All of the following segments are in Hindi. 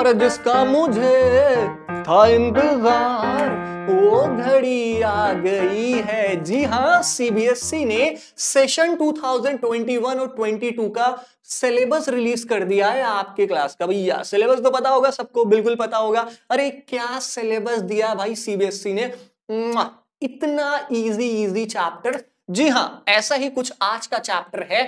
पर जिसका मुझे था इंतजार वो घड़ी आ गई है जी हाँ सीबीएसई ने सेशन 2021 और 22 का सिलेबस रिलीज कर दिया है आपके क्लास का भैया सिलेबस तो पता होगा सबको बिल्कुल पता होगा अरे क्या सिलेबस दिया भाई सीबीएसई ने इतना इजी इजी चैप्टर जी हाँ ऐसा ही कुछ आज का चैप्टर है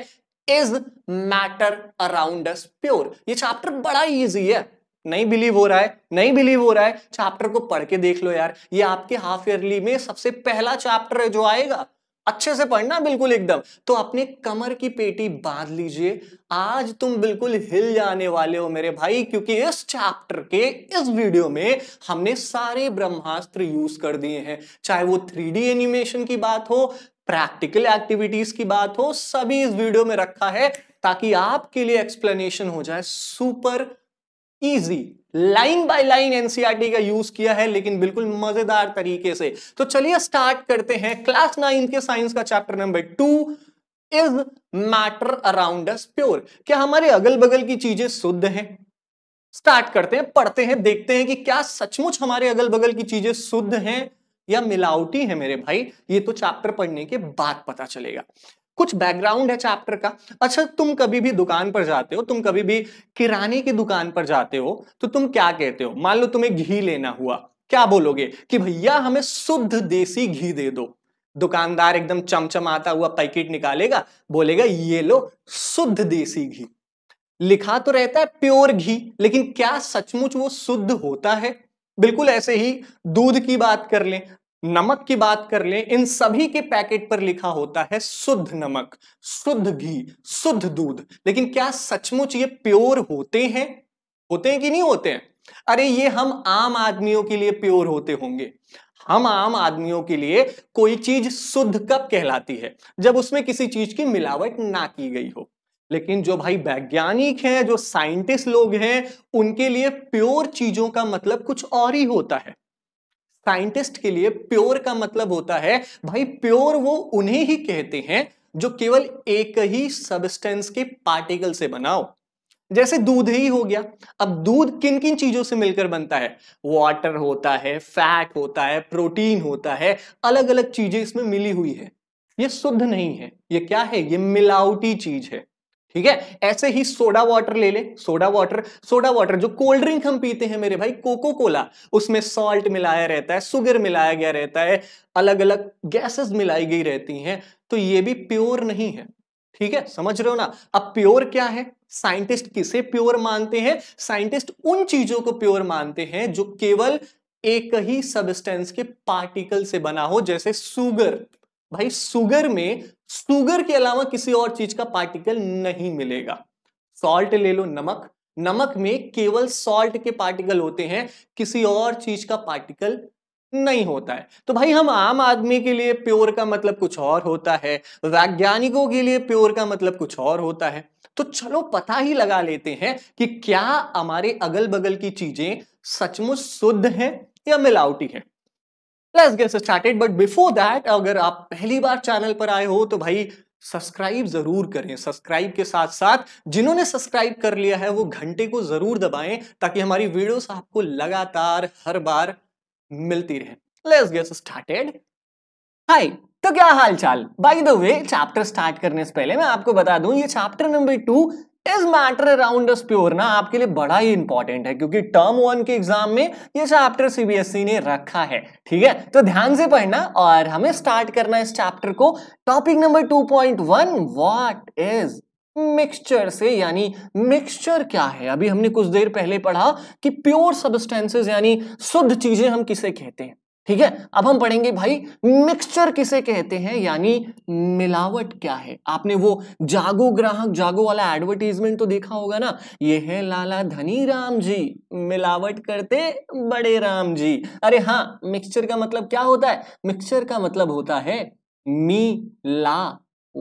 इज मैटर अराउंड प्योर ये चैप्टर बड़ा इजी है नहीं बिलीव हो रहा है नहीं बिलीव हो रहा है चैप्टर को पढ़ के देख लो यार ये आपके हाफ ईयरली में सबसे पहला चैप्टर है जो आएगा अच्छे से पढ़ना बिल्कुल एकदम तो अपने कमर की पेटी बांध लीजिए आज तुम बिल्कुल हिल जाने वाले हो मेरे भाई क्योंकि इस चैप्टर के इस वीडियो में हमने सारे ब्रह्मास्त्र यूज कर दिए हैं चाहे वो थ्री एनिमेशन की बात हो प्रैक्टिकल एक्टिविटीज की बात हो सभी इस वीडियो में रखा है ताकि आपके लिए एक्सप्लेनेशन हो जाए super easy line by line NCERT का यूज किया है लेकिन बिल्कुल मजेदार तरीके से तो चलिए स्टार्ट करते हैं क्लास नाइन के साइंस का chapter number two is matter around us pure क्या हमारे अगल बगल की चीजें शुद्ध हैं स्टार्ट करते हैं पढ़ते हैं देखते हैं कि क्या सचमुच हमारे अगल बगल की चीजें शुद्ध हैं या मिलावटी है मेरे भाई ये तो चैप्टर पढ़ने के बाद पता चलेगा कुछ बैकग्राउंड है चैप्टर का अच्छा तुम कभी भी दुकान पर जाते हो तुम कभी भी किराने की दुकान पर जाते हो तो तुम क्या कहते हो मान लो तुम्हें घी लेना हुआ क्या बोलोगे कि भैया हमें शुद्ध देसी घी दे दो दुकानदार एकदम चमचमाता हुआ पैकेट निकालेगा बोलेगा ये लो शुद्ध देसी घी लिखा तो रहता है प्योर घी लेकिन क्या सचमुच वो शुद्ध होता है बिल्कुल ऐसे ही दूध की बात कर लें नमक की बात कर लें इन सभी के पैकेट पर लिखा होता है शुद्ध नमक शुद्ध घी शुद्ध दूध लेकिन क्या सचमुच ये प्योर होते हैं होते हैं कि नहीं होते हैं अरे ये हम आम आदमियों के लिए प्योर होते होंगे हम आम आदमियों के लिए कोई चीज शुद्ध कब कहलाती है जब उसमें किसी चीज की मिलावट ना की गई हो लेकिन जो भाई वैज्ञानिक हैं जो साइंटिस्ट लोग हैं उनके लिए प्योर चीजों का मतलब कुछ और ही होता है साइंटिस्ट के लिए प्योर का मतलब होता है भाई प्योर वो उन्हें ही कहते हैं जो केवल एक ही सब्सटेंस के पार्टिकल से बनाओ जैसे दूध ही हो गया अब दूध किन किन चीजों से मिलकर बनता है वाटर होता है फैट होता है प्रोटीन होता है अलग अलग चीजें इसमें मिली हुई है ये शुद्ध नहीं है ये क्या है ये मिलावटी चीज है ठीक है ऐसे ही सोडा वाटर ले लें सोडा वाटर सोडा वाटर जो कोल्ड ड्रिंक हम पीते हैं मेरे भाई कोको कोला उसमें सॉल्ट मिलाया रहता है सुगर मिलाया गया रहता है अलग अलग गैसेस मिलाई गई रहती हैं तो ये भी प्योर नहीं है ठीक है समझ रहे हो ना अब प्योर क्या है साइंटिस्ट किसे प्योर मानते हैं साइंटिस्ट उन चीजों को प्योर मानते हैं जो केवल एक ही सबस्टेंस के पार्टिकल से बना हो जैसे सुगर भाई सुगर में सुगर के अलावा किसी और चीज का पार्टिकल नहीं मिलेगा सॉल्ट ले लो नमक नमक में केवल सॉल्ट के पार्टिकल होते हैं किसी और चीज का पार्टिकल नहीं होता है तो भाई हम आम आदमी के लिए प्योर का मतलब कुछ और होता है वैज्ञानिकों के लिए प्योर का मतलब कुछ और होता है तो चलो पता ही लगा लेते हैं कि क्या हमारे अगल बगल की चीजें सचमुच शुद्ध हैं या मिलावटी हैं let's get started but before that अगर आप पहली बार चैनल पर आए हो तो भाई सब्सक्राइब जरूर करें सब्सक्राइब के साथ साथ जिन्होंने सब्सक्राइब कर लिया है वो घंटे को जरूर दबाएं ताकि हमारी वीडियोस आपको लगातार हर बार मिलती रहे लेट्स गेट स्टार्टेड हाय तो क्या हाल चाल by the way chapter start करने से पहले मैं आपको बता दूं ये chapter number two is matter around us pure ना आपके लिए बड़ा ही इंपॉर्टेंट है क्योंकि टर्म वन के एग्जाम में ये चैप्टर सीबीएसई e ने रखा है ठीक है तो ध्यान से पढ़ना और हमें स्टार्ट करना इस चैप्टर को topic number 2.1 point one what is mixture से यानी मिक्सचर क्या है अभी हमने कुछ देर पहले पढ़ा कि प्योर सब्सटेंसेज यानी शुद्ध चीजें हम किसे कहते हैं ठीक है अब हम पढ़ेंगे भाई मिक्सचर किसे कहते हैं यानी मिलावट क्या है आपने वो जागो ग्राहक जागो वाला एडवर्टीजमेंट तो देखा होगा ना ये है लाला धनी राम जी मिलावट करते बड़े राम जी अरे हाँ मिक्सचर का मतलब क्या होता है मिक्सचर का मतलब होता है मी ला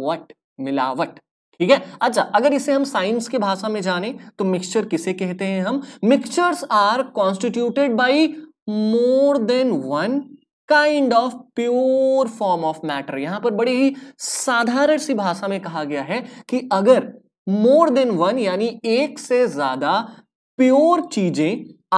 वट मिलावट ठीक है अच्छा अगर इसे हम साइंस की भाषा में जाने तो मिक्सचर किसे कहते हैं हम mixtures are constituted by more than one kind of pure form of matter यहां पर बड़ी ही साधारण सी भाषा में कहा गया है कि अगर मोर देन वन यानी एक से ज्यादा प्योर चीजें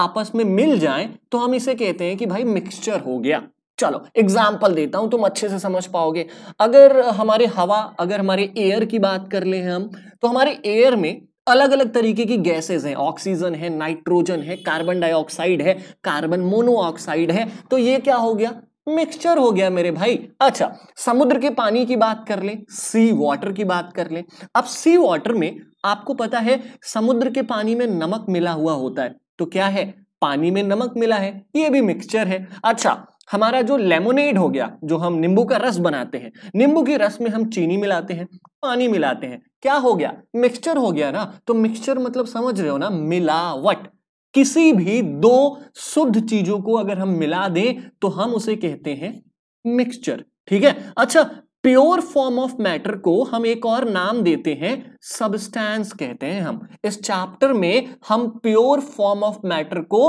आपस में मिल जाएं तो हम इसे कहते हैं कि भाई मिक्सचर हो गया चलो एग्जाम्पल देता हूं तुम अच्छे से समझ पाओगे अगर हमारे हवा अगर हमारे एयर की बात कर ले हम तो हमारे एयर में अलग अलग तरीके की गैसेस हैं ऑक्सीजन है नाइट्रोजन है कार्बन डाइऑक्साइड है कार्बन मोनोऑक्साइड है तो ये क्या हो गया मिक्सचर हो गया मेरे भाई अच्छा समुद्र के पानी की बात कर ले सी वाटर की बात कर ले अब सी वाटर में आपको पता है समुद्र के पानी में नमक मिला हुआ होता है तो क्या है पानी में नमक मिला है ये भी मिक्सचर है अच्छा हमारा जो लेमोनेड हो गया जो हम नींबू का रस बनाते हैं नींबू की रस में हम चीनी मिलाते हैं पानी मिलाते हैं क्या हो गया मिक्सचर हो गया ना तो मिक्सचर मतलब समझ रहे हो ना मिलावट किसी भी दो शुद्ध चीजों को अगर हम मिला दें तो हम उसे कहते हैं मिक्सचर ठीक है अच्छा प्योर फॉर्म ऑफ मैटर को हम एक और नाम देते हैं सबस्टैंस कहते हैं हम इस चैप्टर में हम प्योर फॉर्म ऑफ मैटर को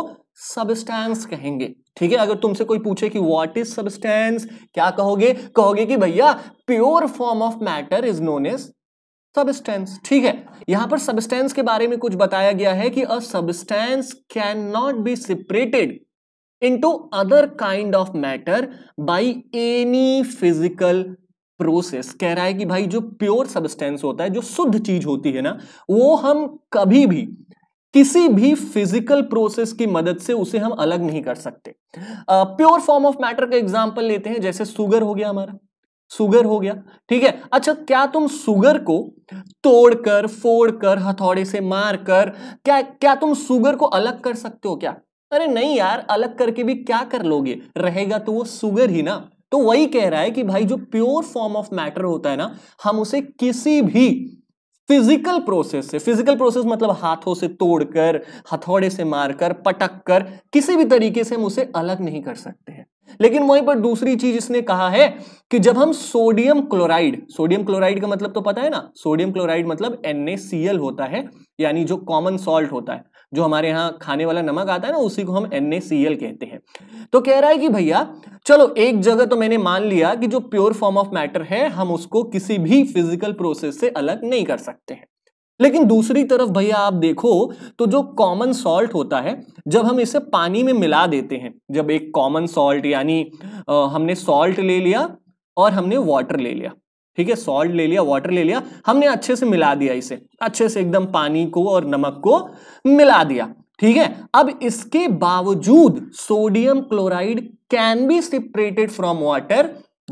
सबस्टैंस कहेंगे ठीक है अगर तुमसे कोई पूछे कि व्हाट इज सब्सटेंस क्या कहोगे कहोगे कि भैया pure form of matter is known as substance ठीक है यहां पर सबस्टेंस के बारे में कुछ बताया गया है कि a substance can not be separated into other kind of matter by any physical process कह रहा है कि भाई जो प्योर सबस्टेंस होता है जो शुद्ध चीज होती है ना वो हम कभी भी किसी भी फिजिकल प्रोसेस की मदद से उसे हम अलग नहीं कर सकते प्योर फॉर्म ऑफ मैटर का एग्जाम्पल लेते हैं जैसे सुगर हो गया हमारा सुगर हो गया ठीक है अच्छा क्या तुम सुगर को तोड़कर फोड़कर हथौड़े से मारकर क्या क्या तुम सुगर को अलग कर सकते हो क्या अरे नहीं यार अलग करके भी क्या कर लोगे रहेगा तो वो सुगर ही ना तो वही कह रहा है कि भाई जो प्योर फॉर्म ऑफ मैटर होता है ना हम उसे किसी भी फिजिकल प्रोसेस से फिजिकल प्रोसेस मतलब हाथों से तोड़कर हथौड़े से मारकर पटक कर किसी भी तरीके से हम उसे अलग नहीं कर सकते हैं लेकिन वहीं पर दूसरी चीज इसने कहा है कि जब हम सोडियम क्लोराइड सोडियम क्लोराइड का मतलब तो पता है ना सोडियम क्लोराइड मतलब NaCl होता है यानी जो कॉमन सॉल्ट होता है जो हमारे यहाँ खाने वाला नमक आता है ना उसी को हम एन कहते हैं तो कह रहा है कि भैया चलो एक जगह तो मैंने मान लिया कि जो प्योर फॉर्म ऑफ मैटर है हम उसको किसी भी फिजिकल प्रोसेस से अलग नहीं कर सकते हैं लेकिन दूसरी तरफ भैया आप देखो तो जो कॉमन सॉल्ट होता है जब हम इसे पानी में मिला देते हैं जब एक कॉमन सॉल्ट यानी हमने सॉल्ट ले लिया और हमने वाटर ले लिया ठीक है सॉल्ट ले लिया वाटर ले लिया हमने अच्छे से मिला दिया इसे अच्छे से एकदम पानी को और नमक को मिला दिया ठीक है अब इसके बावजूद sodium chloride can be separated from water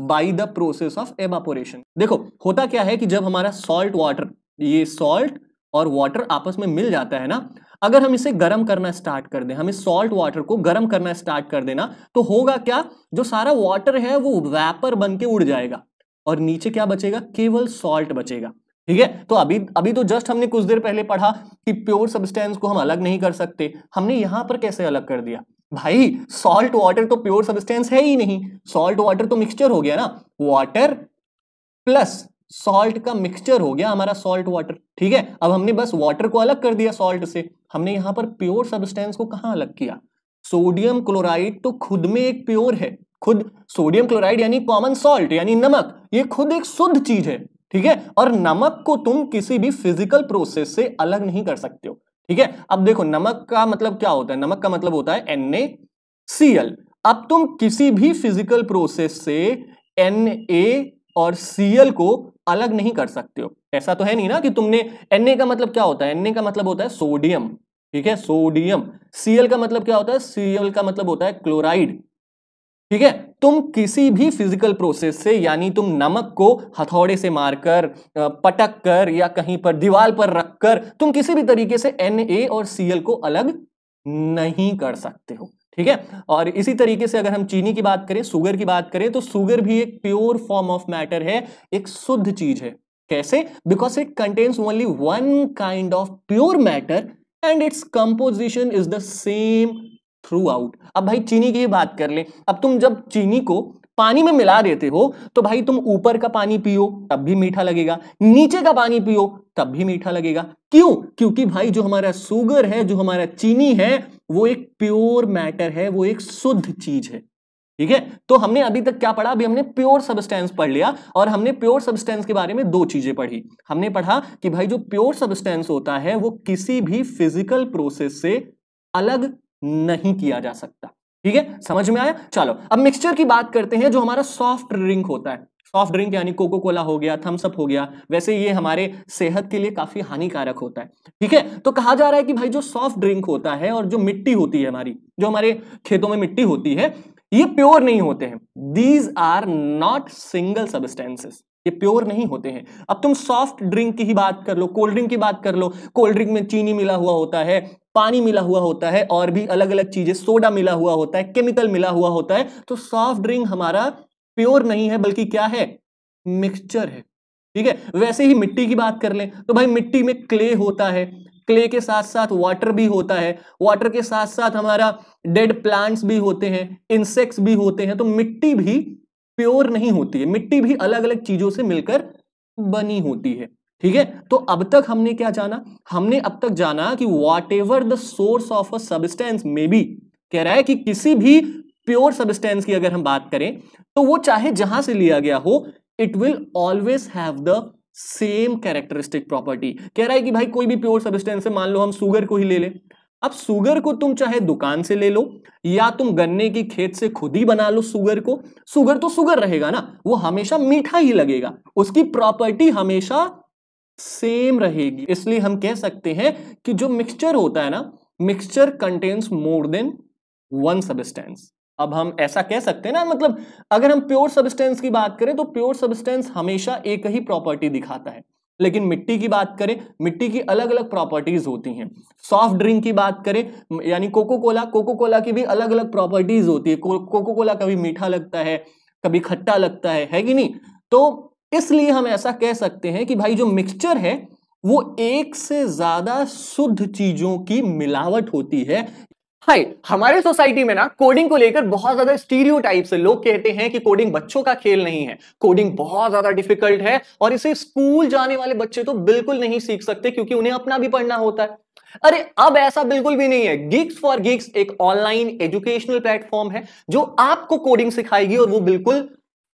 by the process of evaporation देखो होता क्या है कि जब हमारा सॉल्ट वाटर ये सॉल्ट और वाटर आपस में मिल जाता है ना अगर हम इसे गर्म करना स्टार्ट कर दें हमें सॉल्ट वाटर को गर्म करना स्टार्ट कर देना तो होगा क्या जो सारा वाटर है वो वैपर बन के उड़ जाएगा और नीचे क्या बचेगा केवल सॉल्ट बचेगा ठीक है तो अभी अभी तो जस्ट हमने कुछ देर पहले पढ़ा कि प्योर सब्सटेंस को हम अलग नहीं कर सकते हमने यहां पर कैसे अलग कर दिया भाई सॉल्ट वाटर तो प्योर सब्सटेंस है ही नहीं सॉल्ट वाटर तो मिक्सचर हो गया ना वाटर प्लस सॉल्ट का मिक्सचर हो गया हमारा सॉल्ट वाटर ठीक है अब हमने बस वाटर को अलग कर दिया सॉल्ट से हमने यहां पर प्योर सब्सटेंस को कहां अलग किया सोडियम क्लोराइड तो खुद में एक प्योर है खुद सोडियम क्लोराइड यानी कॉमन सॉल्ट यानी नमक ये खुद एक शुद्ध चीज है ठीक है और नमक को तुम किसी भी फिजिकल प्रोसेस से अलग नहीं कर सकते हो ठीक है अब देखो नमक का मतलब क्या होता है नमक का मतलब होता है एन अब तुम किसी भी फिजिकल प्रोसेस से एन और सीएल को अलग नहीं कर सकते हो ऐसा तो है नहीं ना कि तुमने एन का मतलब क्या होता है एन का मतलब होता है सोडियम ठीक है सोडियम सीएल का मतलब क्या होता है सीएल का मतलब होता है क्लोराइड ठीक है तुम किसी भी फिजिकल प्रोसेस से यानी तुम नमक को हथौड़े से मारकर पटक कर या कहीं पर दीवार पर रखकर तुम किसी भी तरीके से ए और एल को अलग नहीं कर सकते हो ठीक है और इसी तरीके से अगर हम चीनी की बात करें सुगर की बात करें तो सुगर भी एक प्योर फॉर्म ऑफ मैटर है एक शुद्ध चीज है कैसे because it contains only one kind of pure matter and its composition is the same throughout अब भाई चीनी की बात कर ले अब तुम जब चीनी को पानी में मिला देते हो तो भाई तुम ऊपर का पानी पियो तब भी मीठा लगेगा नीचे का पानी पियो तब भी मीठा लगेगा क्यों क्योंकि भाई जो हमारा सुगर है जो हमारा चीनी है वो एक प्योर मैटर है वो एक शुद्ध चीज है ठीक है तो हमने अभी तक क्या पढ़ा अभी हमने प्योर सब्सटेंस पढ़ लिया और हमने प्योर सब्सटेंस के बारे में दो चीजें पढ़ी हमने पढ़ा कि भाई जो प्योर सब्सटेंस होता है वो किसी भी फिजिकल प्रोसेस से अलग नहीं किया जा सकता ठीक है समझ में आया चलो अब मिक्सचर की बात करते हैं जो हमारा सॉफ्ट ड्रिंक होता है सॉफ्ट ड्रिंक यानी कोको कोला हो गया थम्सअप हो गया वैसे ये हमारे सेहत के लिए काफी हानिकारक होता है ठीक है तो कहा जा रहा है कि भाई जो सॉफ्ट ड्रिंक होता है और जो मिट्टी होती है हमारी जो हमारे खेतों में मिट्टी होती है ये प्योर नहीं होते हैं these are not single substances ये प्योर नहीं होते हैं अब तुम सॉफ्ट ड्रिंक की ही बात कर लो कोल्ड ड्रिंक की बात कर लो कोल्ड ड्रिंक में चीनी मिला हुआ होता है पानी मिला हुआ होता है और भी अलग अलग चीजें सोडा मिला हुआ होता है केमिकल मिला हुआ होता है तो सॉफ्ट ड्रिंक हमारा प्योर नहीं है बल्कि क्या है मिक्सचर है ठीक है वैसे ही मिट्टी की बात कर लें तो भाई मिट्टी में क्ले होता है क्ले के साथ साथ वाटर भी होता है वाटर के साथ साथ हमारा डेड प्लांट्स भी होते हैं इंसेक्ट्स भी होते हैं तो मिट्टी भी प्योर नहीं होती है मिट्टी भी अलग अलग चीजों से मिलकर बनी होती है ठीक है तो अब तक हमने क्या जाना हमने अब तक जाना कि whatever the source of a substance may be कह रहा है कि किसी भी प्योर सबस्टेंस की अगर हम बात करें तो वो चाहे जहां से लिया गया हो it will always have the same characteristic property कह रहा है कि भाई कोई भी प्योर सबस्टेंस है मान लो हम सुगर को ही ले ले अब सुगर को तुम चाहे दुकान से ले लो या तुम गन्ने की खेत से खुद ही बना लो सुगर को सुगर तो सुगर रहेगा ना वो हमेशा मीठा ही लगेगा उसकी प्रॉपर्टी हमेशा सेम रहेगी इसलिए हम कह सकते हैं कि जो मिक्सचर होता है ना mixture contains more than one substance अब हम ऐसा कह सकते हैं ना मतलब अगर हम प्योर सबस्टेंस की बात करें तो प्योर सबस्टेंस हमेशा एक ही प्रॉपर्टी दिखाता है लेकिन मिट्टी की बात करें मिट्टी की अलग अलग प्रॉपर्टीज होती हैं सॉफ्ट ड्रिंक की बात करें यानी कोको कोला कोको कोला की भी अलग अलग प्रॉपर्टीज होती है को, कोको कोला कभी मीठा लगता है कभी खट्टा लगता है है कि नहीं तो इसलिए हम ऐसा कह सकते हैं कि भाई जो मिक्सचर है वो एक से ज्यादा शुद्ध चीजों की मिलावट होती है हाय हमारे सोसाइटी में ना कोडिंग को लेकर बहुत ज्यादा स्टीरियो टाइप से लोग कहते हैं कि कोडिंग बच्चों का खेल नहीं है कोडिंग बहुत ज्यादा डिफिकल्ट है और इसे स्कूल जाने वाले बच्चे तो बिल्कुल नहीं सीख सकते क्योंकि उन्हें अपना भी पढ़ना होता है अरे अब ऐसा बिल्कुल भी नहीं है गिग्स फॉर गिग्स एक ऑनलाइन एजुकेशनल प्लेटफॉर्म है जो आपको कोडिंग सिखाएगी और वो बिल्कुल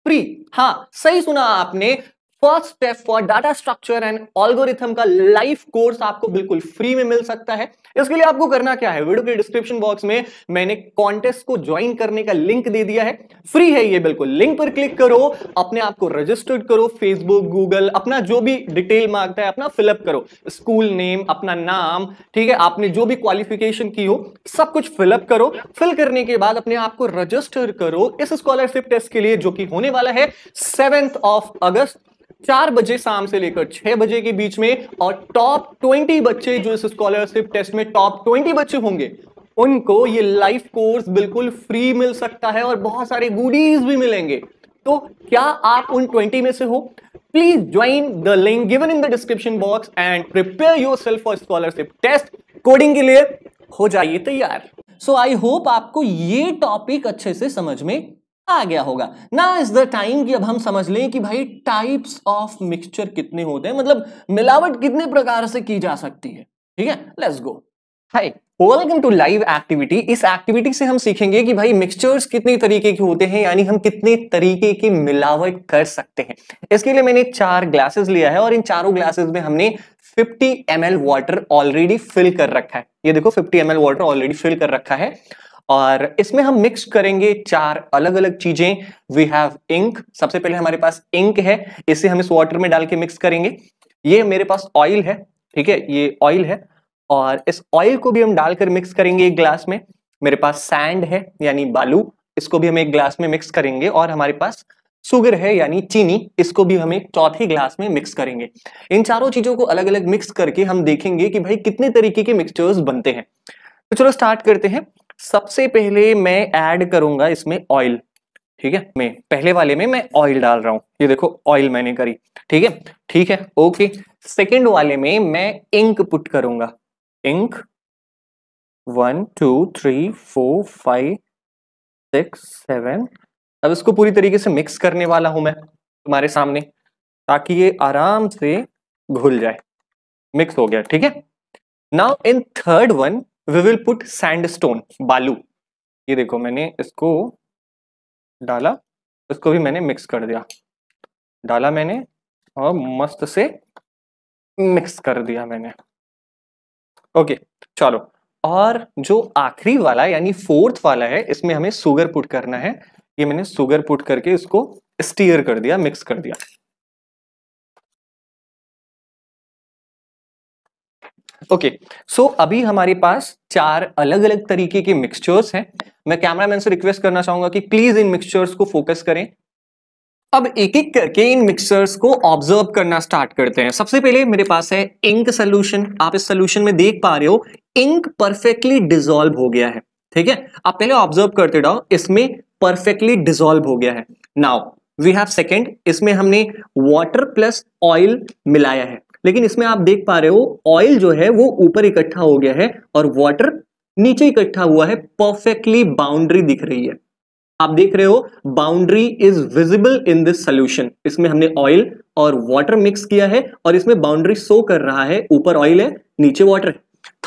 फ्री हाँ सही सुना आपने first step for data structure and algorithm का लाइव कोर्स आपको बिल्कुल फ्री में मिल सकता है इसके लिए आपको करना क्या है वीडियो के डिस्क्रिप्शन बॉक्स में मैंने कॉन्टेस्ट को ज्वाइन करने का लिंक दे दिया है फ्री है ये बिल्कुल लिंक पर क्लिक करो अपने आप को रजिस्टर्ड करो फेसबुक गूगल अपना जो भी डिटेल मांगता है अपना फिलअप करो स्कूल नेम अपना नाम ठीक है आपने जो भी क्वालिफिकेशन की हो सब कुछ फिलअप करो फिल करने के बाद अपने आप को रजिस्टर करो इस स्कॉलरशिप टेस्ट के लिए जो कि होने वाला है सेवेंथ ऑफ अगस्त चार बजे शाम से लेकर छह बजे के बीच में और टॉप ट्वेंटी बच्चे जो इस स्कॉलरशिप टेस्ट में टॉप ट्वेंटी बच्चे होंगे उनको ये लाइफ कोर्स बिल्कुल फ्री मिल सकता है और बहुत सारे गुडीज भी मिलेंगे तो क्या आप उन ट्वेंटी में से हो please join the link given in the description box and prepare yourself for scholarship test coding के लिए हो जाइए तैयार सो आई होप आपको ये टॉपिक अच्छे से समझ में आ गया होगा ना इज द टाइम कि अब हम समझ लें कि भाई टाइप्स ऑफ मिक्सचर कितने होते हैं मतलब मिलावट कितने प्रकार से की जा सकती है ठीक है let's go hi welcome to live activity इस एक्टिविटी से हम सीखेंगे कि भाई मिक्सचर्स कितने तरीके के होते हैं यानी हम कितने तरीके की मिलावट कर सकते हैं इसके लिए मैंने चार ग्लासेस लिया है और इन चारों ग्लासेस में हमने 50 ml वाटर ऑलरेडी फिल कर रखा है ये देखो 50 ml वाटर ऑलरेडी फिल कर रखा है और इसमें हम मिक्स करेंगे चार अलग अलग चीजें वी हैव इंक सबसे पहले हमारे पास इंक है इसे हम इस वाटर में डाल के मिक्स करेंगे ये मेरे पास ऑयल है ठीक है ये ऑयल है और इस ऑयल को भी हम डालकर मिक्स करेंगे एक ग्लास में मेरे पास सैंड है यानी बालू इसको भी हम एक ग्लास में मिक्स करेंगे और हमारे पास सुगर है यानी चीनी इसको भी हम एक चौथे ग्लास में मिक्स करेंगे इन चारों चीजों को अलग अलग मिक्स करके हम देखेंगे कि भाई कितने तरीके के मिक्सचर्स बनते हैं तो चलो स्टार्ट करते हैं सबसे पहले मैं ऐड करूंगा इसमें ऑयल ठीक है मैं पहले वाले में मैं ऑयल डाल रहा हूं ये देखो ऑयल मैंने करी ठीक है ठीक है ओके सेकंड वाले में मैं इंक पुट करूंगा ink one two three four five six seven अब इसको पूरी तरीके से मिक्स करने वाला हूं मैं तुम्हारे सामने ताकि ये आराम से घुल जाए मिक्स हो गया ठीक है now in third one we will put sandstone बालू ये देखो मैंने इसको डाला इसको भी मैंने मिक्स कर दिया डाला मैंने और मस्त से मिक्स कर दिया मैंने ओके चलो और जो आखिरी वाला यानी फोर्थ वाला है इसमें हमें सुगर पुट करना है ये मैंने सुगर पुट करके इसको स्टीयर कर दिया मिक्स कर दिया ओके okay, सो so अभी हमारे पास चार अलग अलग तरीके के मिक्सचर्स हैं मैं कैमरामैन से रिक्वेस्ट करना चाहूंगा कि प्लीज इन मिक्सचर्स को फोकस करें अब एक एक करके इन मिक्सचर्स को ऑब्जर्व करना स्टार्ट करते हैं सबसे पहले मेरे पास है इंक सोल्यूशन आप इस सोल्यूशन में देख पा रहे हो इंक परफेक्टली डिजोल्व हो गया है ठीक है आप पहले ऑब्जर्व करते रहो इसमें परफेक्टली डिजोल्व हो गया है नाउ वी हैव सेकेंड इसमें हमने वाटर प्लस ऑयल मिलाया है लेकिन इसमें आप देख पा रहे हो ऑयल जो है वो ऊपर इकट्ठा हो गया है और वाटर नीचे इकट्ठा हुआ है परफेक्टली बाउंड्री दिख रही है आप देख रहे हो boundary is visible in this solution इसमें हमने ऑयल और वाटर मिक्स किया है और इसमें बाउंड्री सो कर रहा है ऊपर ऑयल है नीचे वाटर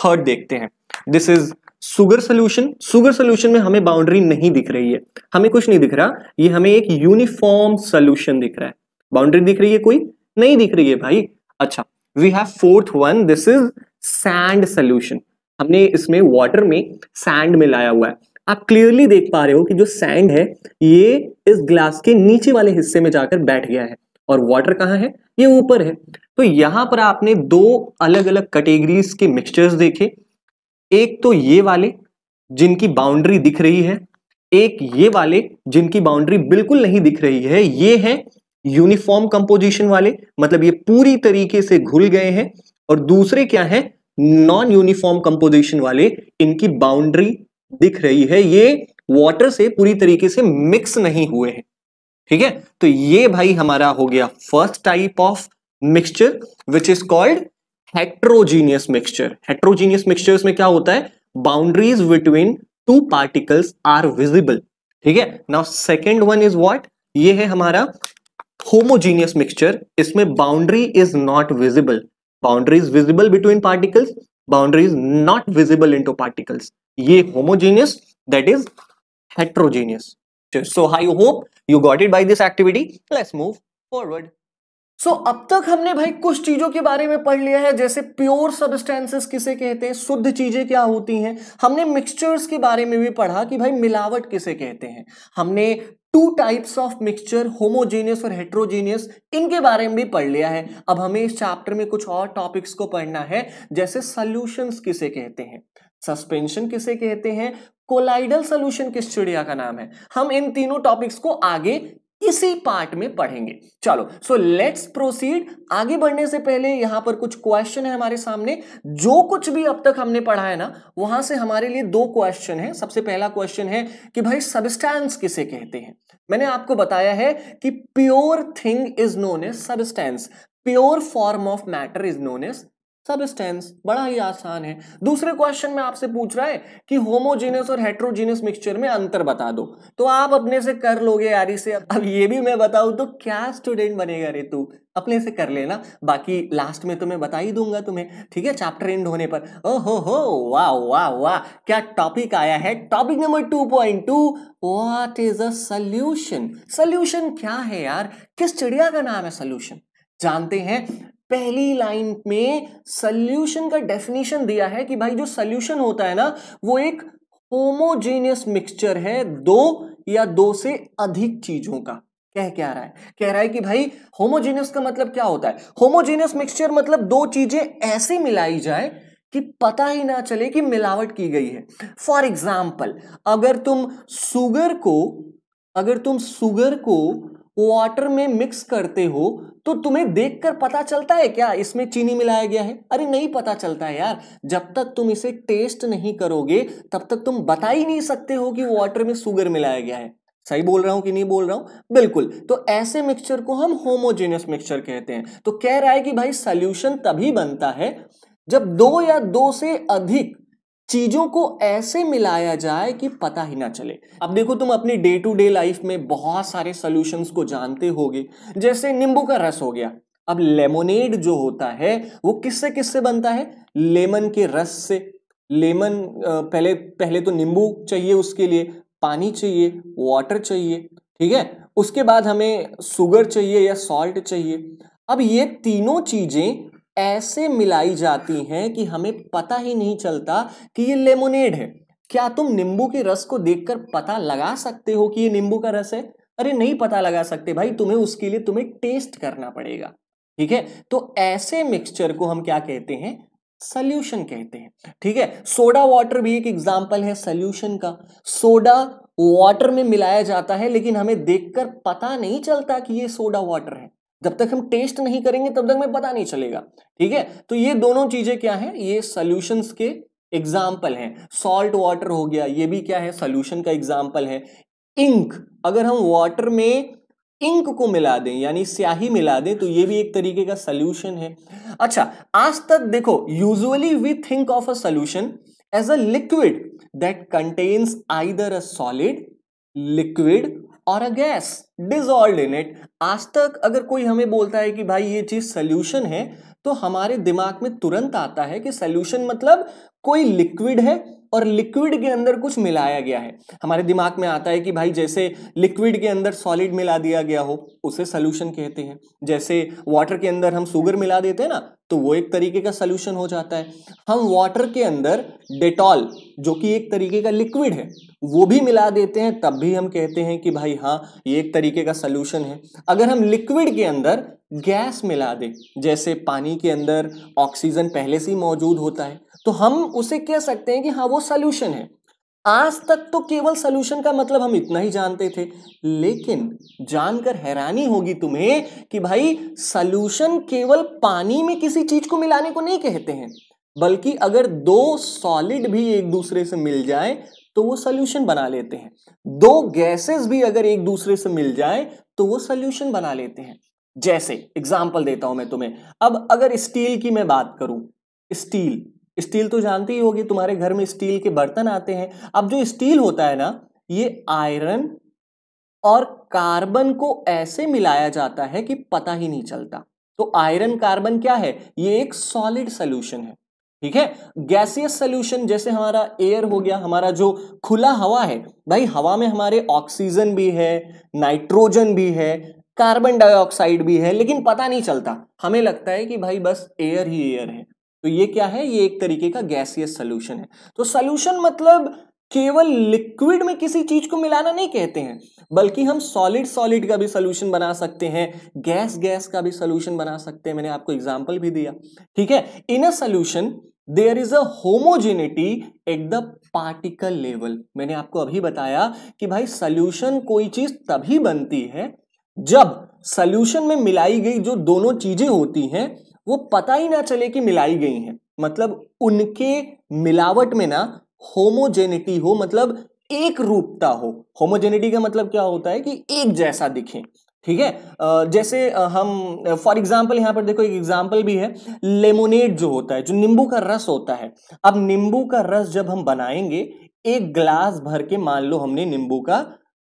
थर्ड देखते हैं this is sugar solution sugar solution में हमें बाउंड्री नहीं दिख रही है हमें कुछ नहीं दिख रहा ये हमें एक यूनिफॉर्म सोल्यूशन दिख रहा है बाउंड्री दिख रही है कोई नहीं दिख रही है भाई अच्छा we have fourth one this is sand solution हमने इसमें वाटर में सैंड मिलाया हुआ है आप क्लियरली देख पा रहे हो कि जो सैंड है ये इस ग्लास के नीचे वाले हिस्से में जाकर बैठ गया है और वाटर कहाँ है ये ऊपर है तो यहां पर आपने दो अलग अलग कैटेगरीज के मिक्सचर्स देखे एक तो ये वाले जिनकी बाउंड्री दिख रही है एक ये वाले जिनकी बाउंड्री बिल्कुल नहीं दिख रही है ये है यूनिफॉर्म कंपोजिशन वाले मतलब ये पूरी तरीके से घुल गए हैं और दूसरे क्या है नॉन यूनिफॉर्म कंपोजिशन वाले इनकी बाउंड्री दिख रही है ये वाटर से पूरी तरीके से मिक्स नहीं हुए हैं ठीक है तो ये भाई हमारा हो गया first type of mixture which is called heterogeneous mixture heterogeneous mixtures में क्या होता है boundaries between two particles are visible ठीक है now second one is what ये है हमारा होमोजीनियस मिक्सचर इसमें boundary is not visible boundary is visible between particles boundary is not visible in two particles ये homogeneous that is heterogeneous so I hope you got it by this activity let's move forward So, अब तक हमने भाई कुछ चीजों के बारे में पढ़ लिया है जैसे प्योर सब्सटेंसेस किसे कहते हैं शुद्ध चीजें क्या होती हैं हमने मिक्सचर्स के बारे में भी पढ़ा कि भाई मिलावट किसे कहते हैं हमने two types of mixture homogeneous और हेट्रोजेनियस इनके बारे में भी पढ़ लिया है अब हमें इस चैप्टर में कुछ और टॉपिक्स को पढ़ना है जैसे सॉल्यूशंस किसे कहते हैं सस्पेंशन किसे कहते हैं कोलाइडल सोल्यूशन किस चिड़िया का नाम है हम इन तीनों टॉपिक्स को आगे इसी पार्ट में पढ़ेंगे चलो सो लेट्स प्रोसीड आगे बढ़ने से पहले यहां पर कुछ क्वेश्चन है हमारे सामने जो कुछ भी अब तक हमने पढ़ा है ना वहां से हमारे लिए दो क्वेश्चन है सबसे पहला क्वेश्चन है कि भाई सबस्टैंस किसे कहते हैं मैंने आपको बताया है कि pure thing is known as substance pure form of matter is known as substance बड़ा ही आसान है दूसरे क्वेश्चन में आपसे पूछ रहा है कि होमोजीनियस और हेट्रोजीनियस मिक्सचर में अंतर बता दो तो आप अपने से कर लोगे यारी से अब ये भी मैं बताऊं तो क्या स्टूडेंट बनेगा रे तू अपने से कर लेना बाकी लास्ट में तो मैं बता ही दूंगा तुम्हें ठीक है चैप्टर एंड होने पर ओ हो हो वाह वाह वाह क्या टॉपिक आया है topic number two point two what is a solution solution क्या है यार किस चिड़िया का नाम है सल्यूशन जानते हैं पहली लाइन में सल्यूशन का डेफिनेशन दिया है कि भाई जो सल्यूशन होता है ना वो एक होमोजेनियस मिक्सचर है दो या दो से अधिक चीजों का कह क्या रहा है कह रहा है कि भाई होमोजेनियस का मतलब क्या होता है होमोजेनियस मिक्सचर मतलब दो चीजें ऐसी मिलाई जाए कि पता ही ना चले कि मिलावट की गई है फॉर एग्जाम्पल अगर तुम सुगर को अगर तुम सुगर को वाटर में मिक्स करते हो तो तुम्हें देखकर पता चलता है क्या इसमें चीनी मिलाया गया है अरे नहीं पता चलता है यार जब तक तुम इसे टेस्ट नहीं करोगे तब तक तुम बता ही नहीं सकते हो कि वाटर में शुगर मिलाया गया है सही बोल रहा हूं कि नहीं बोल रहा हूं बिल्कुल तो ऐसे मिक्सचर को हम होमोजेनियस मिक्सचर कहते हैं तो कह रहा है कि भाई सोल्यूशन तभी बनता है जब दो या दो से अधिक चीजों को ऐसे मिलाया जाए कि पता ही ना चले अब देखो तुम अपनी डे टू डे लाइफ में बहुत सारे सोल्यूशंस को जानते होगे जैसे नींबू का रस हो गया अब लेमोनेड जो होता है वो किससे किससे बनता है लेमन के रस से लेमन पहले पहले तो नींबू चाहिए उसके लिए पानी चाहिए वाटर चाहिए ठीक है उसके बाद हमें सुगर चाहिए या सॉल्ट चाहिए अब ये तीनों चीजें ऐसे मिलाई जाती हैं कि हमें पता ही नहीं चलता कि ये लेमोनेड है क्या तुम नींबू के रस को देखकर पता लगा सकते हो कि ये नींबू का रस है अरे नहीं पता लगा सकते भाई तुम्हें उसके लिए तुम्हें टेस्ट करना पड़ेगा ठीक है तो ऐसे मिक्सचर को हम क्या कहते हैं सल्यूशन कहते हैं ठीक है सोडा वाटर भी एक एग्जाम्पल है सल्यूशन का सोडा वाटर में मिलाया जाता है लेकिन हमें देखकर पता नहीं चलता कि ये सोडा वाटर है जब तक हम टेस्ट नहीं करेंगे तब तक हमें पता नहीं चलेगा ठीक है तो ये दोनों चीजें क्या है ये सोल्यूशंस के एग्जाम्पल हैं सॉल्ट वाटर हो गया ये भी क्या है सोल्यूशन का एग्जाम्पल है इंक अगर हम वाटर में इंक को मिला दें यानी स्याही मिला दें तो ये भी एक तरीके का सोल्यूशन है अच्छा आज तक देखो usually we think of a solution as a liquid that contains either a solid liquid और a gas dissolve in it आज तक अगर कोई हमें बोलता है कि भाई ये चीज सोल्यूशन है तो हमारे दिमाग में तुरंत आता है कि सोल्यूशन मतलब कोई लिक्विड है और लिक्विड के अंदर कुछ मिलाया गया है हमारे दिमाग में आता है कि भाई जैसे लिक्विड के अंदर सॉलिड मिला दिया गया हो उसे सोल्यूशन कहते हैं जैसे वाटर के अंदर हम शुगर मिला देते हैं ना तो वो एक तरीके का सोल्यूशन हो जाता है हम वाटर के अंदर डेटॉल जो कि एक तरीके का लिक्विड है वो भी मिला देते हैं तब भी हम कहते हैं कि भाई हाँ ये एक तरीके का सोल्यूशन है अगर हम लिक्विड के अंदर गैस मिला दें जैसे पानी के अंदर ऑक्सीजन पहले से ही मौजूद होता है तो हम उसे कह सकते हैं कि हाँ वो सोल्यूशन है आज तक तो केवल सोल्यूशन का मतलब हम इतना ही जानते थे लेकिन जानकर हैरानी होगी तुम्हें कि भाई सोल्यूशन केवल पानी में किसी चीज को मिलाने को नहीं कहते हैं बल्कि अगर दो सॉलिड भी एक दूसरे से मिल जाए तो वो सोल्यूशन बना लेते हैं दो गैसेस भी अगर एक दूसरे से मिल जाए तो वो सोल्यूशन बना लेते हैं जैसे एग्जाम्पल देता हूं मैं तुम्हें अब अगर स्टील की मैं बात करूं स्टील स्टील तो जानती ही होगी तुम्हारे घर में स्टील के बर्तन आते हैं अब जो स्टील होता है ना ये आयरन और कार्बन को ऐसे मिलाया जाता है कि पता ही नहीं चलता तो आयरन कार्बन क्या है ये एक सॉलिड सोल्यूशन है ठीक है गैसियस सोल्यूशन जैसे हमारा एयर हो गया हमारा जो खुला हवा है भाई हवा में हमारे ऑक्सीजन भी है नाइट्रोजन भी है कार्बन डाइऑक्साइड भी है लेकिन पता नहीं चलता हमें लगता है कि भाई बस एयर ही एयर है तो ये क्या है ये एक तरीके का गैसियस सोल्यूशन है तो सोल्यूशन मतलब केवल लिक्विड में किसी चीज को मिलाना नहीं कहते हैं बल्कि हम सॉलिड सॉलिड का भी सोल्यूशन बना सकते हैं गैस गैस का भी सोल्यूशन बना सकते हैं मैंने आपको एग्जाम्पल भी दिया ठीक है in a solution there is a homogeneity at the particle level मैंने आपको अभी बताया कि भाई सोल्यूशन कोई चीज तभी बनती है जब सोल्यूशन में मिलाई गई जो दोनों चीजें होती हैं वो पता ही ना चले कि मिलाई गई हैं मतलब उनके मिलावट में ना होमोजेनिटी हो मतलब एक रूपता हो होमोजेनिटी का मतलब क्या होता है कि एक जैसा दिखे ठीक है जैसे हम फॉर एग्जाम्पल यहाँ पर देखो एक एग्जाम्पल भी है लेमोनेड जो होता है जो नींबू का रस होता है अब नींबू का रस जब हम बनाएंगे एक ग्लास भर के मान लो हमने नींबू का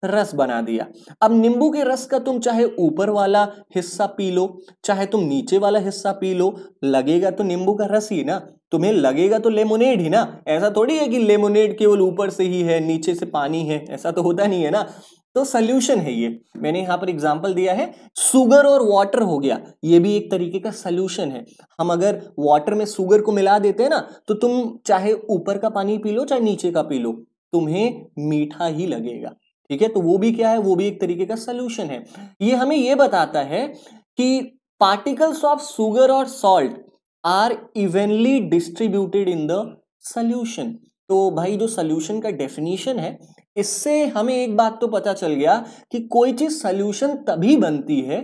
रस बना दिया अब नींबू के रस का तुम चाहे ऊपर वाला हिस्सा पी लो चाहे तुम नीचे वाला हिस्सा पी लो लगेगा तो नींबू का रस ही ना तुम्हें लगेगा तो लेमोनेड ही ना ऐसा थोड़ी है कि लेमोनेड केवल ऊपर से ही है नीचे से पानी है ऐसा तो होता नहीं है ना तो सोल्यूशन है ये मैंने यहाँ पर एग्जाम्पल दिया है सुगर और वाटर हो गया ये भी एक तरीके का सोल्यूशन है हम अगर वाटर में सुगर को मिला देते हैं ना तो तुम चाहे ऊपर का पानी पी लो चाहे नीचे का पी लो तुम्हें मीठा ही लगेगा ठीक है तो वो भी क्या है वो भी एक तरीके का सोल्यूशन है ये हमें ये बताता है कि पार्टिकल्स ऑफ सुगर और salt are evenly distributed in the solution तो भाई जो सोल्यूशन का डेफिनेशन है इससे हमें एक बात तो पता चल गया कि कोई चीज सोल्यूशन तभी बनती है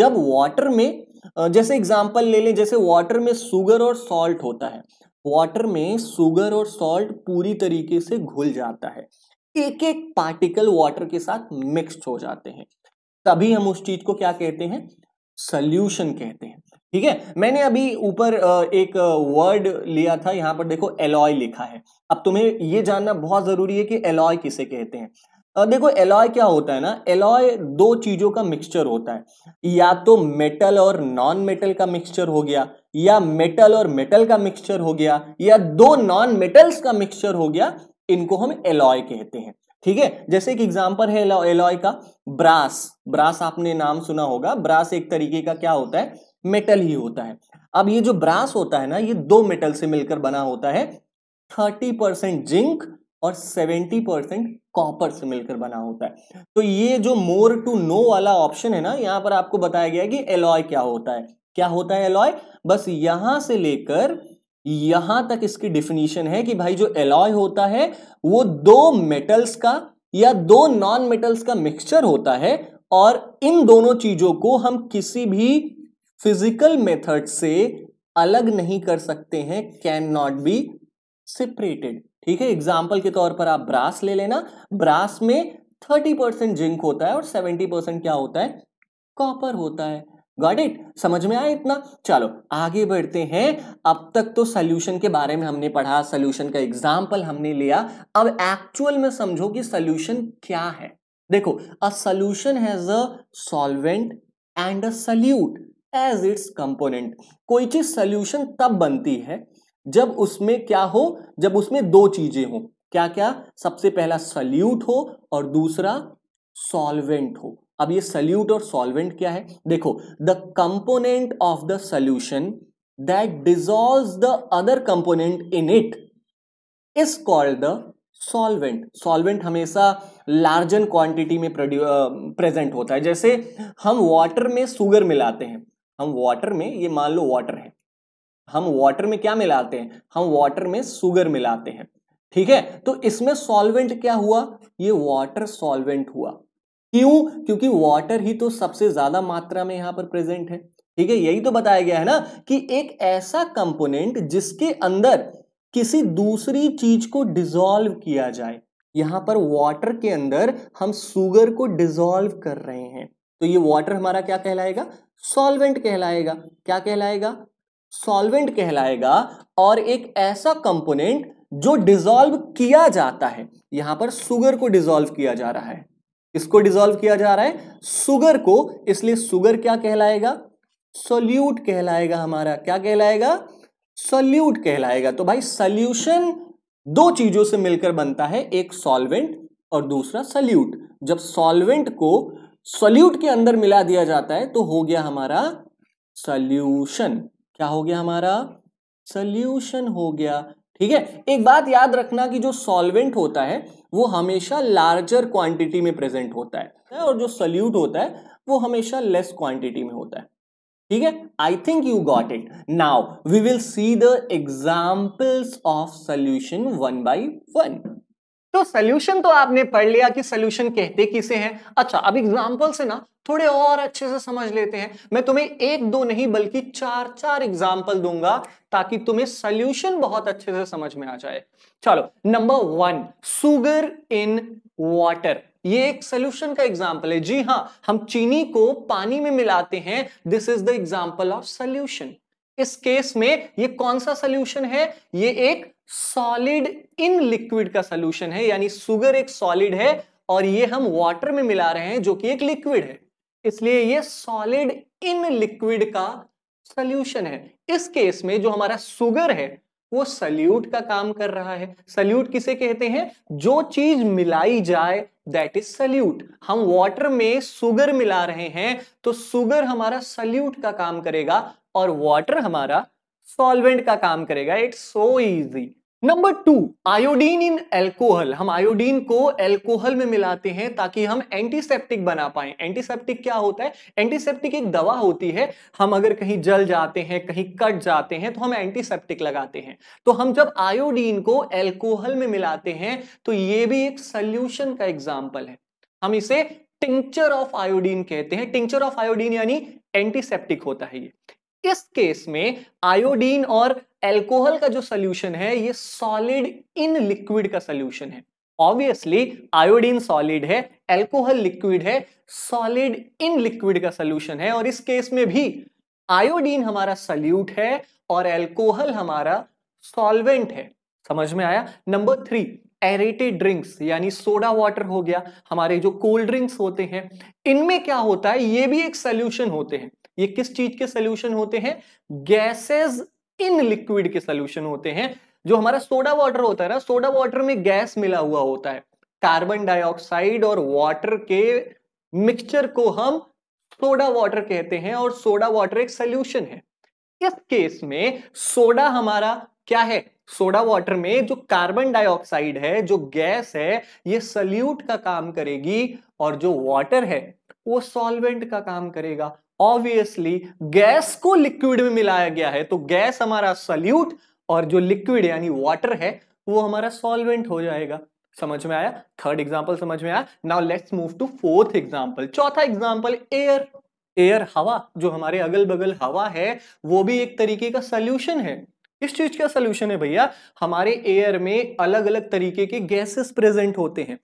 जब वाटर में जैसे एग्जाम्पल ले लें जैसे वाटर में सुगर और सॉल्ट होता है वाटर में सुगर और सॉल्ट पूरी तरीके से घुल जाता है एक एक पार्टिकल वाटर के साथ मिक्सड हो जाते हैं तभी हम उस चीज को क्या कहते हैं सल्यूशन कहते हैं ठीक है मैंने अभी ऊपर एक वर्ड लिया था यहां पर देखो एलॉय लिखा है अब तुम्हें यह जानना बहुत जरूरी है कि एलॉय किसे कहते हैं देखो एलॉय क्या होता है ना एलॉय दो चीजों का मिक्सचर होता है या तो मेटल और नॉन मेटल का मिक्सचर हो गया या मेटल और मेटल का मिक्सचर हो गया या दो नॉन मेटल्स का मिक्सचर हो गया इनको हम एलॉय कहते हैं ठीक है जैसे एक एग्जाम्पल है एलॉय का ब्रास ब्रास आपने नाम सुना होगा ब्रास एक तरीके का क्या होता है मेटल ही होता है अब ये जो ब्रास होता है ना ये दो मेटल से मिलकर बना होता है थर्टी परसेंट जिंक और सेवेंटी परसेंट कॉपर से मिलकर बना होता है तो ये जो मोर टू नो वाला ऑप्शन है ना यहां पर आपको बताया गया है कि एलॉय क्या होता है क्या होता है एलॉय बस यहां से लेकर यहां तक इसकी डिफिनीशन है कि भाई जो एलॉय होता है वो दो मेटल्स का या दो नॉन मेटल्स का मिक्सचर होता है और इन दोनों चीजों को हम किसी भी फिजिकल मेथड से अलग नहीं कर सकते हैं कैन नॉट बी सेपरेटेड ठीक है एग्जाम्पल के तौर पर आप ब्रास ले लेना ब्रास में थर्टी परसेंट जिंक होता है और सेवेंटी परसेंट क्या होता है कॉपर होता है गॉट इट समझ में आया इतना चलो आगे बढ़ते हैं अब तक तो सोल्यूशन के बारे में हमने पढ़ा सोल्यूशन का एग्जाम्पल हमने लिया अब एक्चुअल में समझो कि सोल्यूशन क्या है देखो a solution has a solvent and a solute as its component कोई चीज सोल्यूशन तब बनती है जब उसमें क्या हो जब उसमें दो चीजें हो क्या क्या सबसे पहला सल्यूट हो और दूसरा सॉल्वेंट हो अब ये सल्यूट और सॉल्वेंट क्या है देखो the component of the solution that dissolve the other component in it is called the solvent solvent हमेशा लार्जन क्वांटिटी में प्रेजेंट होता है जैसे हम वाटर में शुगर मिलाते हैं हम वाटर में ये मान लो वाटर है हम वाटर में क्या मिलाते हैं हम वाटर में शुगर मिलाते हैं ठीक है तो इसमें सॉल्वेंट क्या हुआ ये वाटर सॉल्वेंट हुआ क्यों क्योंकि वाटर ही तो सबसे ज्यादा मात्रा में यहां पर प्रेजेंट है ठीक है यही तो बताया गया है ना कि एक ऐसा कंपोनेंट जिसके अंदर किसी दूसरी चीज को डिजोल्व किया जाए यहां पर वाटर के अंदर हम सुगर को डिजोल्व कर रहे हैं तो ये वाटर हमारा क्या कहलाएगा सॉल्वेंट कहलाएगा क्या कहलाएगा सॉल्वेंट कहलाएगा और एक ऐसा कंपोनेंट जो डिजोल्व किया जाता है यहां पर सुगर को डिजोल्व किया जा रहा है इसको डिजोल्व किया जा रहा है सुगर को इसलिए सुगर क्या कहलाएगा सोल्यूट कहलाएगा हमारा क्या कहलाएगा सोल्यूट कहलाएगा तो भाई सल्यूशन दो चीजों से मिलकर बनता है एक सॉल्वेंट और दूसरा सल्यूट जब सॉल्वेंट को सोल्यूट के अंदर मिला दिया जाता है तो हो गया हमारा सल्यूशन क्या हो गया हमारा सल्यूशन हो गया ठीक है एक बात याद रखना कि जो सॉल्वेंट होता है वो हमेशा लार्जर क्वांटिटी में प्रेजेंट होता है और जो सल्यूट होता है वो हमेशा लेस क्वांटिटी में होता है ठीक है I think you got it now we will see the examples of solution one by one तो सोल्यूशन तो आपने पढ़ लिया कि सोल्यूशन कहते किसे हैं अच्छा अब एग्जाम्पल से ना थोड़े और अच्छे से समझ लेते हैं मैं तुम्हें एक दो नहीं बल्कि चार चार एग्जाम्पल दूंगा ताकि तुम्हें सोल्यूशन बहुत अच्छे से समझ में आ जाए चलो number one sugar in water ये एक सोल्यूशन का एग्जाम्पल है जी हाँ हम चीनी को पानी में मिलाते हैं this is the example of solution इस केस में ये कौन सा सोल्यूशन है ये एक सॉलिड इन लिक्विड का सोल्यूशन है यानी सुगर एक सॉलिड है और ये हम वाटर में मिला रहे हैं जो कि एक लिक्विड है इसलिए ये सॉलिड इन लिक्विड का सोल्यूशन है इस केस में जो हमारा सुगर है वो सल्यूट का काम कर रहा है सल्यूट किसे कहते हैं जो चीज मिलाई जाए दैट इज सल्यूट हम वाटर में सुगर मिला रहे हैं तो सुगर हमारा सल्यूट का काम करेगा और वाटर हमारा सॉल्वेंट का काम करेगा it's so easy number two iodine in alcohol हम आयोडीन को एल्कोहल में मिलाते हैं ताकि हम एंटीसेप्टिक बना पाए एंटीसेप्टिक क्या होता है एंटीसेप्टिक एक दवा होती है हम अगर कहीं जल जाते हैं कहीं कट जाते हैं तो हम एंटीसेप्टिक लगाते हैं तो हम जब आयोडीन को एल्कोहल में मिलाते हैं तो ये भी एक सल्यूशन का एग्जाम्पल है हम इसे टिंक्चर ऑफ आयोडीन कहते हैं टिंक्चर ऑफ आयोडीन यानी एंटीसेप्टिक होता है ये इस केस में आयोडीन और एल्कोहल का जो सोल्यूशन है ये सॉलिड इन लिक्विड का सोल्यूशन है ऑब्वियसली आयोडीन सॉलिड है एल्कोहल लिक्विड है सॉलिड इन लिक्विड का सोल्यूशन है और इस केस में भी आयोडीन हमारा सल्यूट है और एल्कोहल हमारा सॉल्वेंट है समझ में आया नंबर थ्री एरेटेड ड्रिंक्स यानी सोडा वाटर हो गया हमारे जो कोल्ड ड्रिंक्स होते हैं इनमें क्या होता है ये भी एक सोल्यूशन होते हैं ये किस चीज के सोल्यूशन होते हैं गैसेज इन लिक्विड के सोल्यूशन होते हैं जो हमारा सोडा वाटर होता है ना सोडा वाटर में गैस मिला हुआ होता है कार्बन डाइऑक्साइड और वाटर के मिक्सचर को हम सोडा वाटर कहते हैं और सोडा वाटर एक सोल्यूशन है इस केस में सोडा हमारा क्या है सोडा वाटर में जो कार्बन डाइऑक्साइड है जो गैस है ये सल्यूट का काम करेगी और जो वाटर है वो सॉल्वेंट का काम करेगा ऑब्वियसली गैस को लिक्विड में मिलाया गया है तो गैस हमारा सल्यूट और जो लिक्विड यानी वाटर है वो हमारा सॉल्वेंट हो जाएगा समझ में आया थर्ड एग्जाम्पल समझ में आया now let's move to fourth example चौथा एग्जाम्पल एयर एयर हवा जो हमारे अगल बगल हवा है वो भी एक तरीके का सोल्यूशन है इस चीज का सोल्यूशन है भैया हमारे एयर में अलग अलग तरीके के गैसेस प्रेजेंट होते हैं